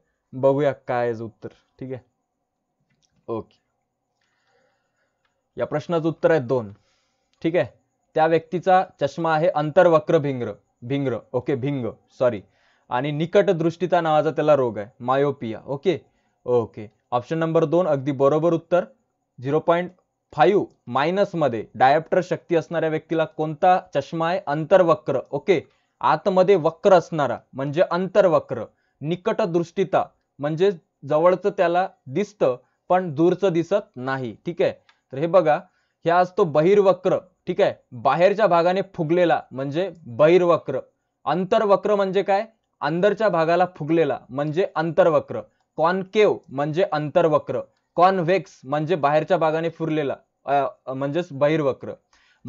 Speaker 1: बघूया काय याचं उत्तर ठीक आहे ओके या प्रश्नाचं उत्तर आहे दोन ठीक आहे त्या व्यक्तीचा चष्मा आहे अंतर्वक्र भिंग्र भिंग्र ओके भिंग सॉरी आणि निकट दृष्टीचा नावाचा त्याला रोग आहे myopia okay okay option number दोन अगदी बरोबर उत्तर झिरो पॉईंट फाईव्ह मध्ये डायप्टर शक्ती असणाऱ्या व्यक्तीला कोणता चष्मा आहे अंतर्वक्र ओके आतमध्ये वक्र असणारा म्हणजे अंतर्वक्र निकटदृष्टीता म्हणजे जवळचं त्याला दिसतं पण दूरचं दिसत नाही ठीक आहे तर हे बघा ह्या असतो बहिर्वक्र ठीक आहे बाहेरच्या भागाने फुगलेला म्हणजे बहिर्वक्र अंतर्वक्र म्हणजे काय अंदरच्या भागाला फुगलेला म्हणजे अंतर्वक्र कॉनकेव म्हणजे अंतर्वक्र कॉनवेक्स म्हणजे बाहेरच्या भागाने फुरलेला म्हणजेच बहिर्वक्र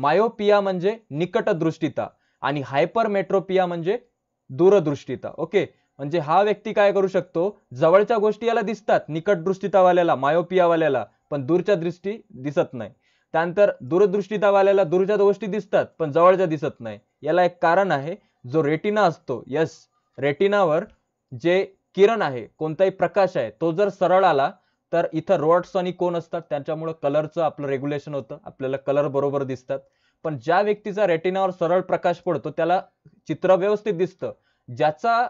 Speaker 1: मायोपिया म्हणजे निकटदृष्टीता आणि हायपर मेट्रोपिया म्हणजे दूरदृष्टीता ओके म्हणजे हा व्यक्ती काय करू शकतो जवळच्या गोष्टी याला दिसतात निकट मायोपिया मायोपियावाल्याला पण दूरच्या दृष्टी दिसत नाही त्यानंतर वाल्याला दूरच्या गोष्टी दिसतात पण जवळच्या दिसत नाही याला एक कारण आहे जो रेटिना असतो यस रेटिनावर जे किरण आहे कोणताही प्रकाश आहे तो जर सरळ आला तर इथं रॉड्स आणि कोण असतात त्याच्यामुळे कलरचं आपलं रेग्युलेशन होतं आपल्याला कलर बरोबर दिसतात पण ज्या व्यक्तीचा रेटिनावर सरळ प्रकाश पडतो त्याला चित्र व्यवस्थित दिसतं ज्याचा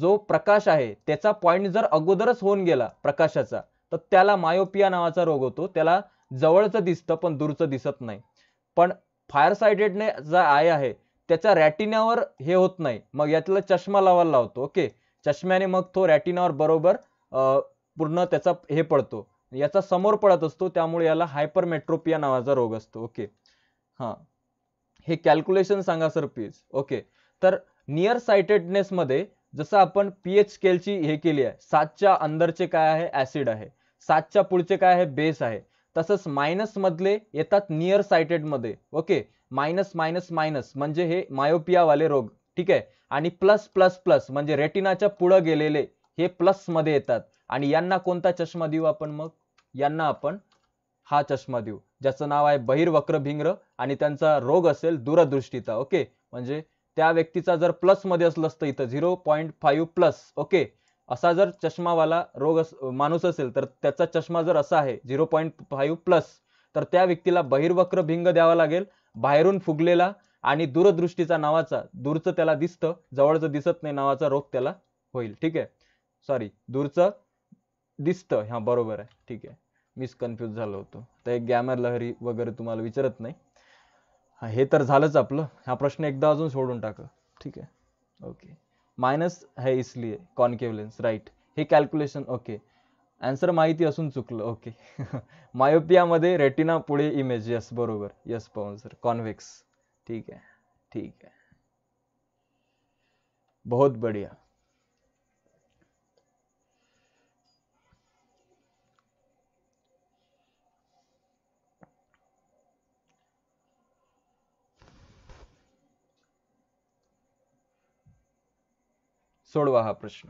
Speaker 1: जो प्रकाश आहे त्याचा पॉईंट जर अगोदरच होऊन गेला प्रकाशाचा तर त्याला मायोपिया नावाचा रोग होतो त्याला जवळचं दिसतं पण दूरचं दिसत नाही पण फायर सायडेडने जा आय आहे त्याच्या रॅटिन्यावर हे होत नाही मग यातला चष्मा लावायला लावतो ओके चष्म्याने मग तो रॅटिनावर बरोबर पूर्ण त्याचा हे पडतो याचा समोर पडत असतो त्यामुळे याला हायपरमेट्रोपिया नावाचा रोग असतो ओके हां हे कॅल्क्युलेशन सांगा सर प्लीज ओके तर नियर सायटेडनेसमध्ये जसं आपण पीएच स्केलची हे केली आहे सातच्या अंदरचे काय आहे ऍसिड आहे सातच्या पुढचे काय आहे बेस आहे तसंच मायनस मधले येतात नियर सायटेड मध्ये ओके मायनस मायनस मायनस म्हणजे हे मायोपियावाले रोग ठीक आहे आणि प्लस प्लस प्लस म्हणजे रेटिनाच्या पुढे गेलेले हे प्लस मध्ये येतात आणि यांना कोणता चष्मा देऊ आपण मग यांना आपण हा चष्मा देऊ ज्याचं नाव आहे बहिर्वक्र भिंग्र आणि त्यांचा रोग असेल दूरदृष्टीचा ओके म्हणजे त्या व्यक्तीचा जर मध्ये असलं असतं इथं zero point five plus okay असा जर चष्मावाला रोग अस माणूस असेल तर त्याचा चष्मा जर असा आहे झिरो पॉईंट फाईव्ह प्लस तर त्या व्यक्तीला बहिर्वक्र भिंग द्यावा लागेल बाहेरून फुगलेला आणि दूरदृष्टीचा नावाचा दूरचं त्याला दिसतं जवळचं दिसत नाही नावाचा रोग त्याला होईल ठीक आहे सॉरी दूरचं दिसतं हा बरोबर आहे ठीक आहे मिस कन्फ्यूज झालो होतो तर एक गॅमर लहरी वगैरे तुम्हाला विचारत नाही हा हे तर झालंच आपलं हा प्रश्न एकदा अजून सोडून टाक ठीक आहे ओके मायनस है इसलिए कॉन्केव लेन्स राईट हे कॅल्क्युलेशन ओके ॲन्सर माहिती असून चुकलं ओके मायोपियामध्ये रेटिना पुढे इमेज यस बरोबर यस पवन सर कॉन्व्हेक्स ठीक आहे ठीक आहे बहुत बढिया सोडवा हा प्रश्न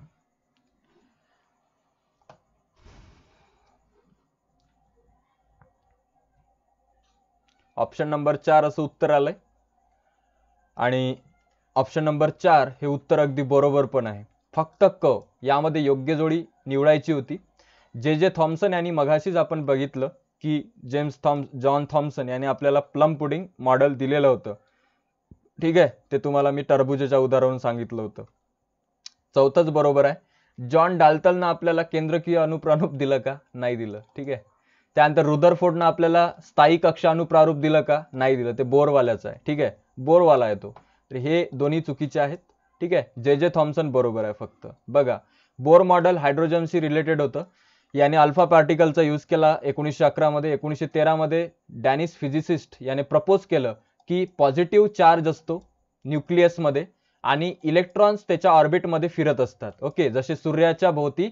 Speaker 1: ऑप्शन नंबर चार असं उत्तर आलंय आणि ऑप्शन नंबर चार हे उत्तर अगदी बरोबर पण आहे फक्त क यामध्ये योग्य जोडी निवडायची होती जे जे थॉम्सन यांनी मघाशीच आपण बघितलं की जेम्स थॉम जॉन थॉम्सन यांनी आपल्याला प्लम पुडिंग मॉडेल दिलेलं होतं ठीक आहे ते तुम्हाला मी टरबुजेच्या उदाहरण सांगितलं होतं चौथंच बरोबर आहे जॉन डाल्टलनं आपल्याला केंद्रकीय अनुप्रारूप दिलं का नाही दिलं ठीक आहे त्यानंतर रुदरफोर्डनं आपल्याला स्थायी कक्षा अनुप्रारूप दिलं का नाही दिलं ते बोरवाल्याचं आहे ठीक आहे बोरवाला आहे तो तर हे दोन्ही चुकीचे आहेत ठीक आहे जे जे थॉम्सन बरोबर आहे फक्त बघा बोर मॉडेल हायड्रोजनशी रिलेटेड होतं याने अल्फा पार्टिकलचा यूज केला एकोणीसशे अकरामध्ये एकोणीसशे तेरामध्ये डॅनिस फिजिसिस्ट याने प्रपोज केलं की पॉझिटिव्ह चार्ज असतो न्यूक्लियसमध्ये आणि इलेक्ट्रॉन्स त्याच्या ऑर्बिटमध्ये फिरत असतात ओके जसे सूर्याच्या भोवती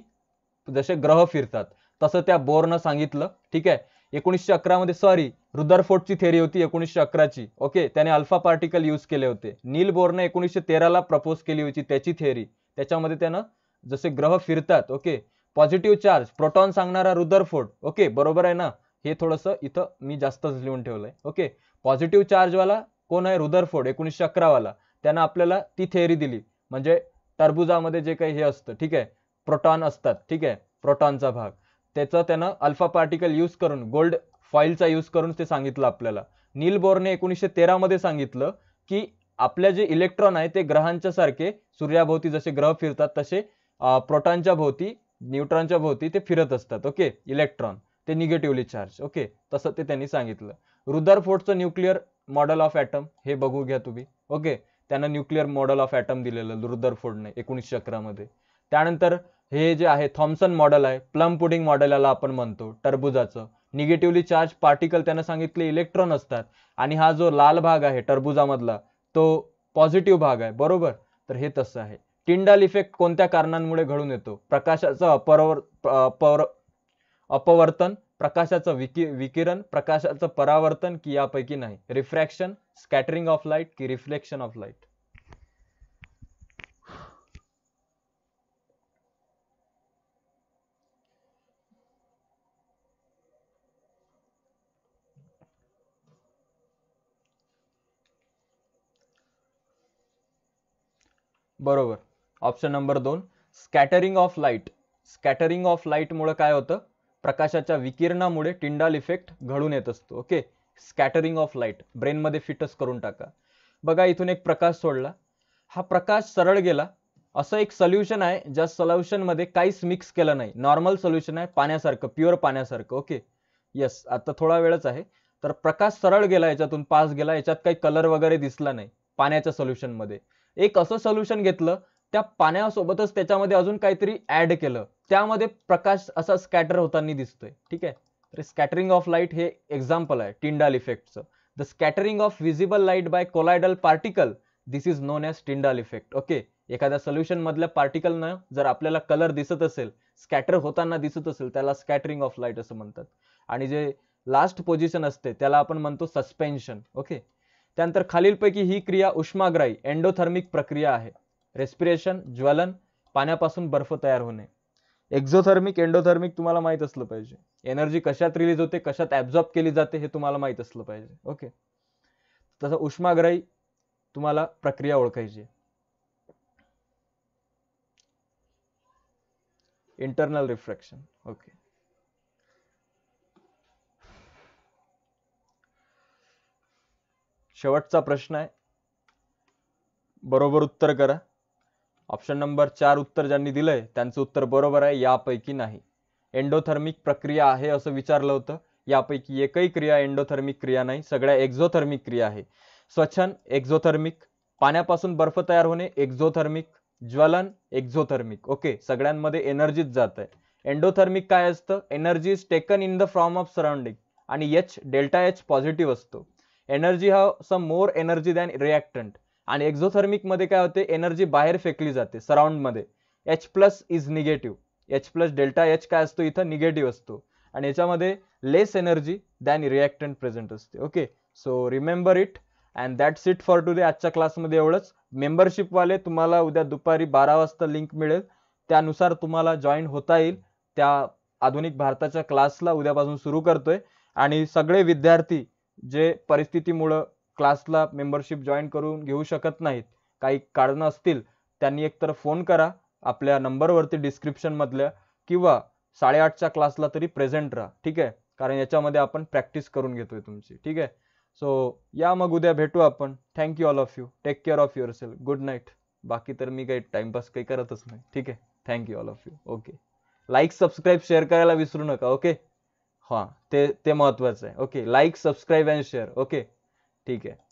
Speaker 1: जसे ग्रह फिरतात तसं त्या बोरनं सांगितलं ठीक आहे एकोणीसशे अकरामध्ये सॉरी रुदरफोर्डची थेरी होती एकोणीसशे अकराची ओके त्याने अल्फा पार्टिकल यूज केले होते नील बोरने एकोणीसशे तेराला प्रपोज केली होती त्याची थेअरी त्याच्यामध्ये त्यानं जसे ग्रह फिरतात ओके पॉझिटिव्ह चार्ज प्रोटॉन सांगणारा रुदरफोर्ड ओके बरोबर आहे ना हे थोडंसं इथं मी जास्तच लिहून ठेवलंय ओके पॉझिटिव्ह चार्जवाला कोण आहे रुदरफोर्ड एकोणीसशे अकरावाला त्यानं आपल्याला ती थेअरी दिली म्हणजे टरबुजामध्ये जे काही हे असतं ठीक आहे प्रोटॉन असतात ठीक आहे प्रोटॉनचा भाग त्याचा त्यानं अल्फा पार्टिकल यूज करून गोल्ड फॉईलचा यूज करून ते सांगितलं आपल्याला नील बोरने एकोणीसशे तेरामध्ये सांगितलं की आपल्या जे इलेक्ट्रॉन आहे ते ग्रहांच्या सारखे सूर्याभोवती जसे ग्रह फिरतात तसे प्रोटॉनच्या भोवती न्यूट्रॉनच्या भोवती ते फिरत असतात ओके इलेक्ट्रॉन ते निगेटिव्हली चार्ज ओके तसं ते त्यांनी सांगितलं रुदर फोर्टचं न्यूक्लिअर मॉडेल ऑफ ॲटम हे बघू घ्या तुम्ही ओके त्यांना न्यूक्लिअर मॉडेल ऑफ ॲटम दिलेलं रुदरफोर्डने एकोणीसशे अकरामध्ये त्यानंतर हे जे आहे थॉम्सन मॉडेल आहे प्लम पुडिंग मॉडेल याला आपण म्हणतो टरबुजाचं निगेटिव्हली चार्ज पार्टिकल त्यांना सांगितले इलेक्ट्रॉन असतात आणि हा जो लाल भाग आहे टरबुजामधला तो पॉझिटिव्ह भाग आहे बरोबर तर हे तसं आहे टिंडाल इफेक्ट कोणत्या कारणांमुळे घडून येतो प्रकाशाचं अपरवर अपवर्तन प्रकाशाचं विकि विकिरण प्रकाशाचं परावर्तन की यापैकी नाही रिफ्रॅक्शन स्कॅटरिंग ऑफ लाईट की रिफ्लेक्शन ऑफ लाईट बरोबर ऑप्शन नंबर दोन scattering of light scattering of लाईटमुळे काय होतं प्रकाशाच्या विकिरणामुळे टिंडाल इफेक्ट घडून येत असतो ओके स्कॅटरिंग ऑफ लाईट ब्रेनमध्ये फिटस करून टाका बघा इथून एक प्रकाश सोडला हा प्रकाश सरळ गेला असं एक सोल्युशन आहे ज्या सोल्युशनमध्ये काहीच मिक्स केलं नाही नॉर्मल सोल्युशन आहे पाण्यासारखं प्युअर पाण्यासारखं ओके येस आता थोडा वेळच आहे तर प्रकाश सरळ गेला याच्यातून पास गेला याच्यात काही कलर वगैरे दिसला नाही पाण्याच्या सोल्युशनमध्ये एक असं सोल्युशन घेतलं त्या पाण्यासोबतच त्याच्यामध्ये अजून काहीतरी ऍड केलं त्यामध्ये प्रकाश असा स्कॅटर होताना दिसतोय ठीक आहे तर स्कॅटरिंग ऑफ लाईट हे एक्झाम्पल आहे टिंडाल इफेक्टचं the scattering of visible light by colloidal particle this is known as Tyndall effect okay एखाद्या सोल्युशन मधल्या न जर आपल्याला कलर दिसत असेल स्कॅटर होताना दिसत असेल त्याला स्कॅटरिंग ऑफ लाईट असं म्हणतात आणि जे लास्ट पोझिशन असते त्याला आपण म्हणतो सस्पेन्शन ओके त्यानंतर खालीलपैकी ही क्रिया उष्माग्राही एंडोथर्मिक प्रक्रिया आहे रेस्पिरेशन ज्वलन पाण्यापासून बर्फ तयार होणे एक्झोथर्मिक एंडोथर्मिक तुम्हाला माहित असलं पाहिजे एनर्जी कशात रिलीज होते कशात ऍब्झॉर्ब केली जाते हे तुम्हाला माहित असलं पाहिजे ओके तसं उष्माग्रही तुम्हाला प्रक्रिया ओळखायची इंटरनल रिफ्रॅक्शन ओके शेवटचा प्रश्न आहे बरोबर उत्तर करा ऑप्शन नंबर चार उत्तर ज्यांनी दिलंय त्यांचं उत्तर बरोबर आहे यापैकी नाही एंडोथर्मिक प्रक्रिया आहे असं विचारलं होतं यापैकी एकही क्रिया एंडोथर्मिक क्रिया नाही सगळ्या एक्झोथर्मिक क्रिया आहे स्वच्छन एक्झोथर्मिक पाण्यापासून बर्फ तयार होणे एक्झोथर्मिक ज्वलन एक्झोथर्मिक ओके सगळ्यांमध्ये एनर्जीच जात आहे एंडोथर्मिक काय असतं energy is taken in the from of surrounding आणि एच डेल्टा एच पॉझिटिव्ह असतो एनर्जी हा some more energy than reactant आणि एक्झोथर्मिकमध्ये काय होते एनर्जी बाहेर फेकली जाते सराउंडमध्ये H plus is negative H plus delta H काय असतो इथं निगेटिव्ह असतो आणि याच्यामध्ये less energy than reactant present असते okay so remember it and that it for today आजच्या क्लासमध्ये एवढंच मेंबरशिपवाले तुम्हाला उद्या दुपारी बारा वाजता लिंक मिळेल त्यानुसार तुम्हाला जॉईन होता येईल त्या आधुनिक भारताच्या क्लासला उद्यापासून सुरू करतोय आणि सगळे विद्यार्थी जे परिस्थितीमुळं क्लासला मेंबरशिप जॉईन करून घेऊ शकत नाहीत काही कारणं असतील त्यांनी एकतर फोन करा आपल्या नंबरवरती डिस्क्रिप्शनमधल्या किंवा साडेआठच्या क्लासला तरी प्रेझेंट राहा ठीक आहे कारण याच्यामध्ये आपण प्रॅक्टिस करून घेतोय तुमची ठीक आहे सो या मग उद्या भेटू आपण thank you all of you take care of yourself good night बाकी तर मी काही टाइमपास काही करतच नाही ठीक आहे thank you all of you okay like subscribe share करायला विसरू नका ओके हां ते ते महत्त्वाचं आहे okay like subscribe and share okay ठीक आहे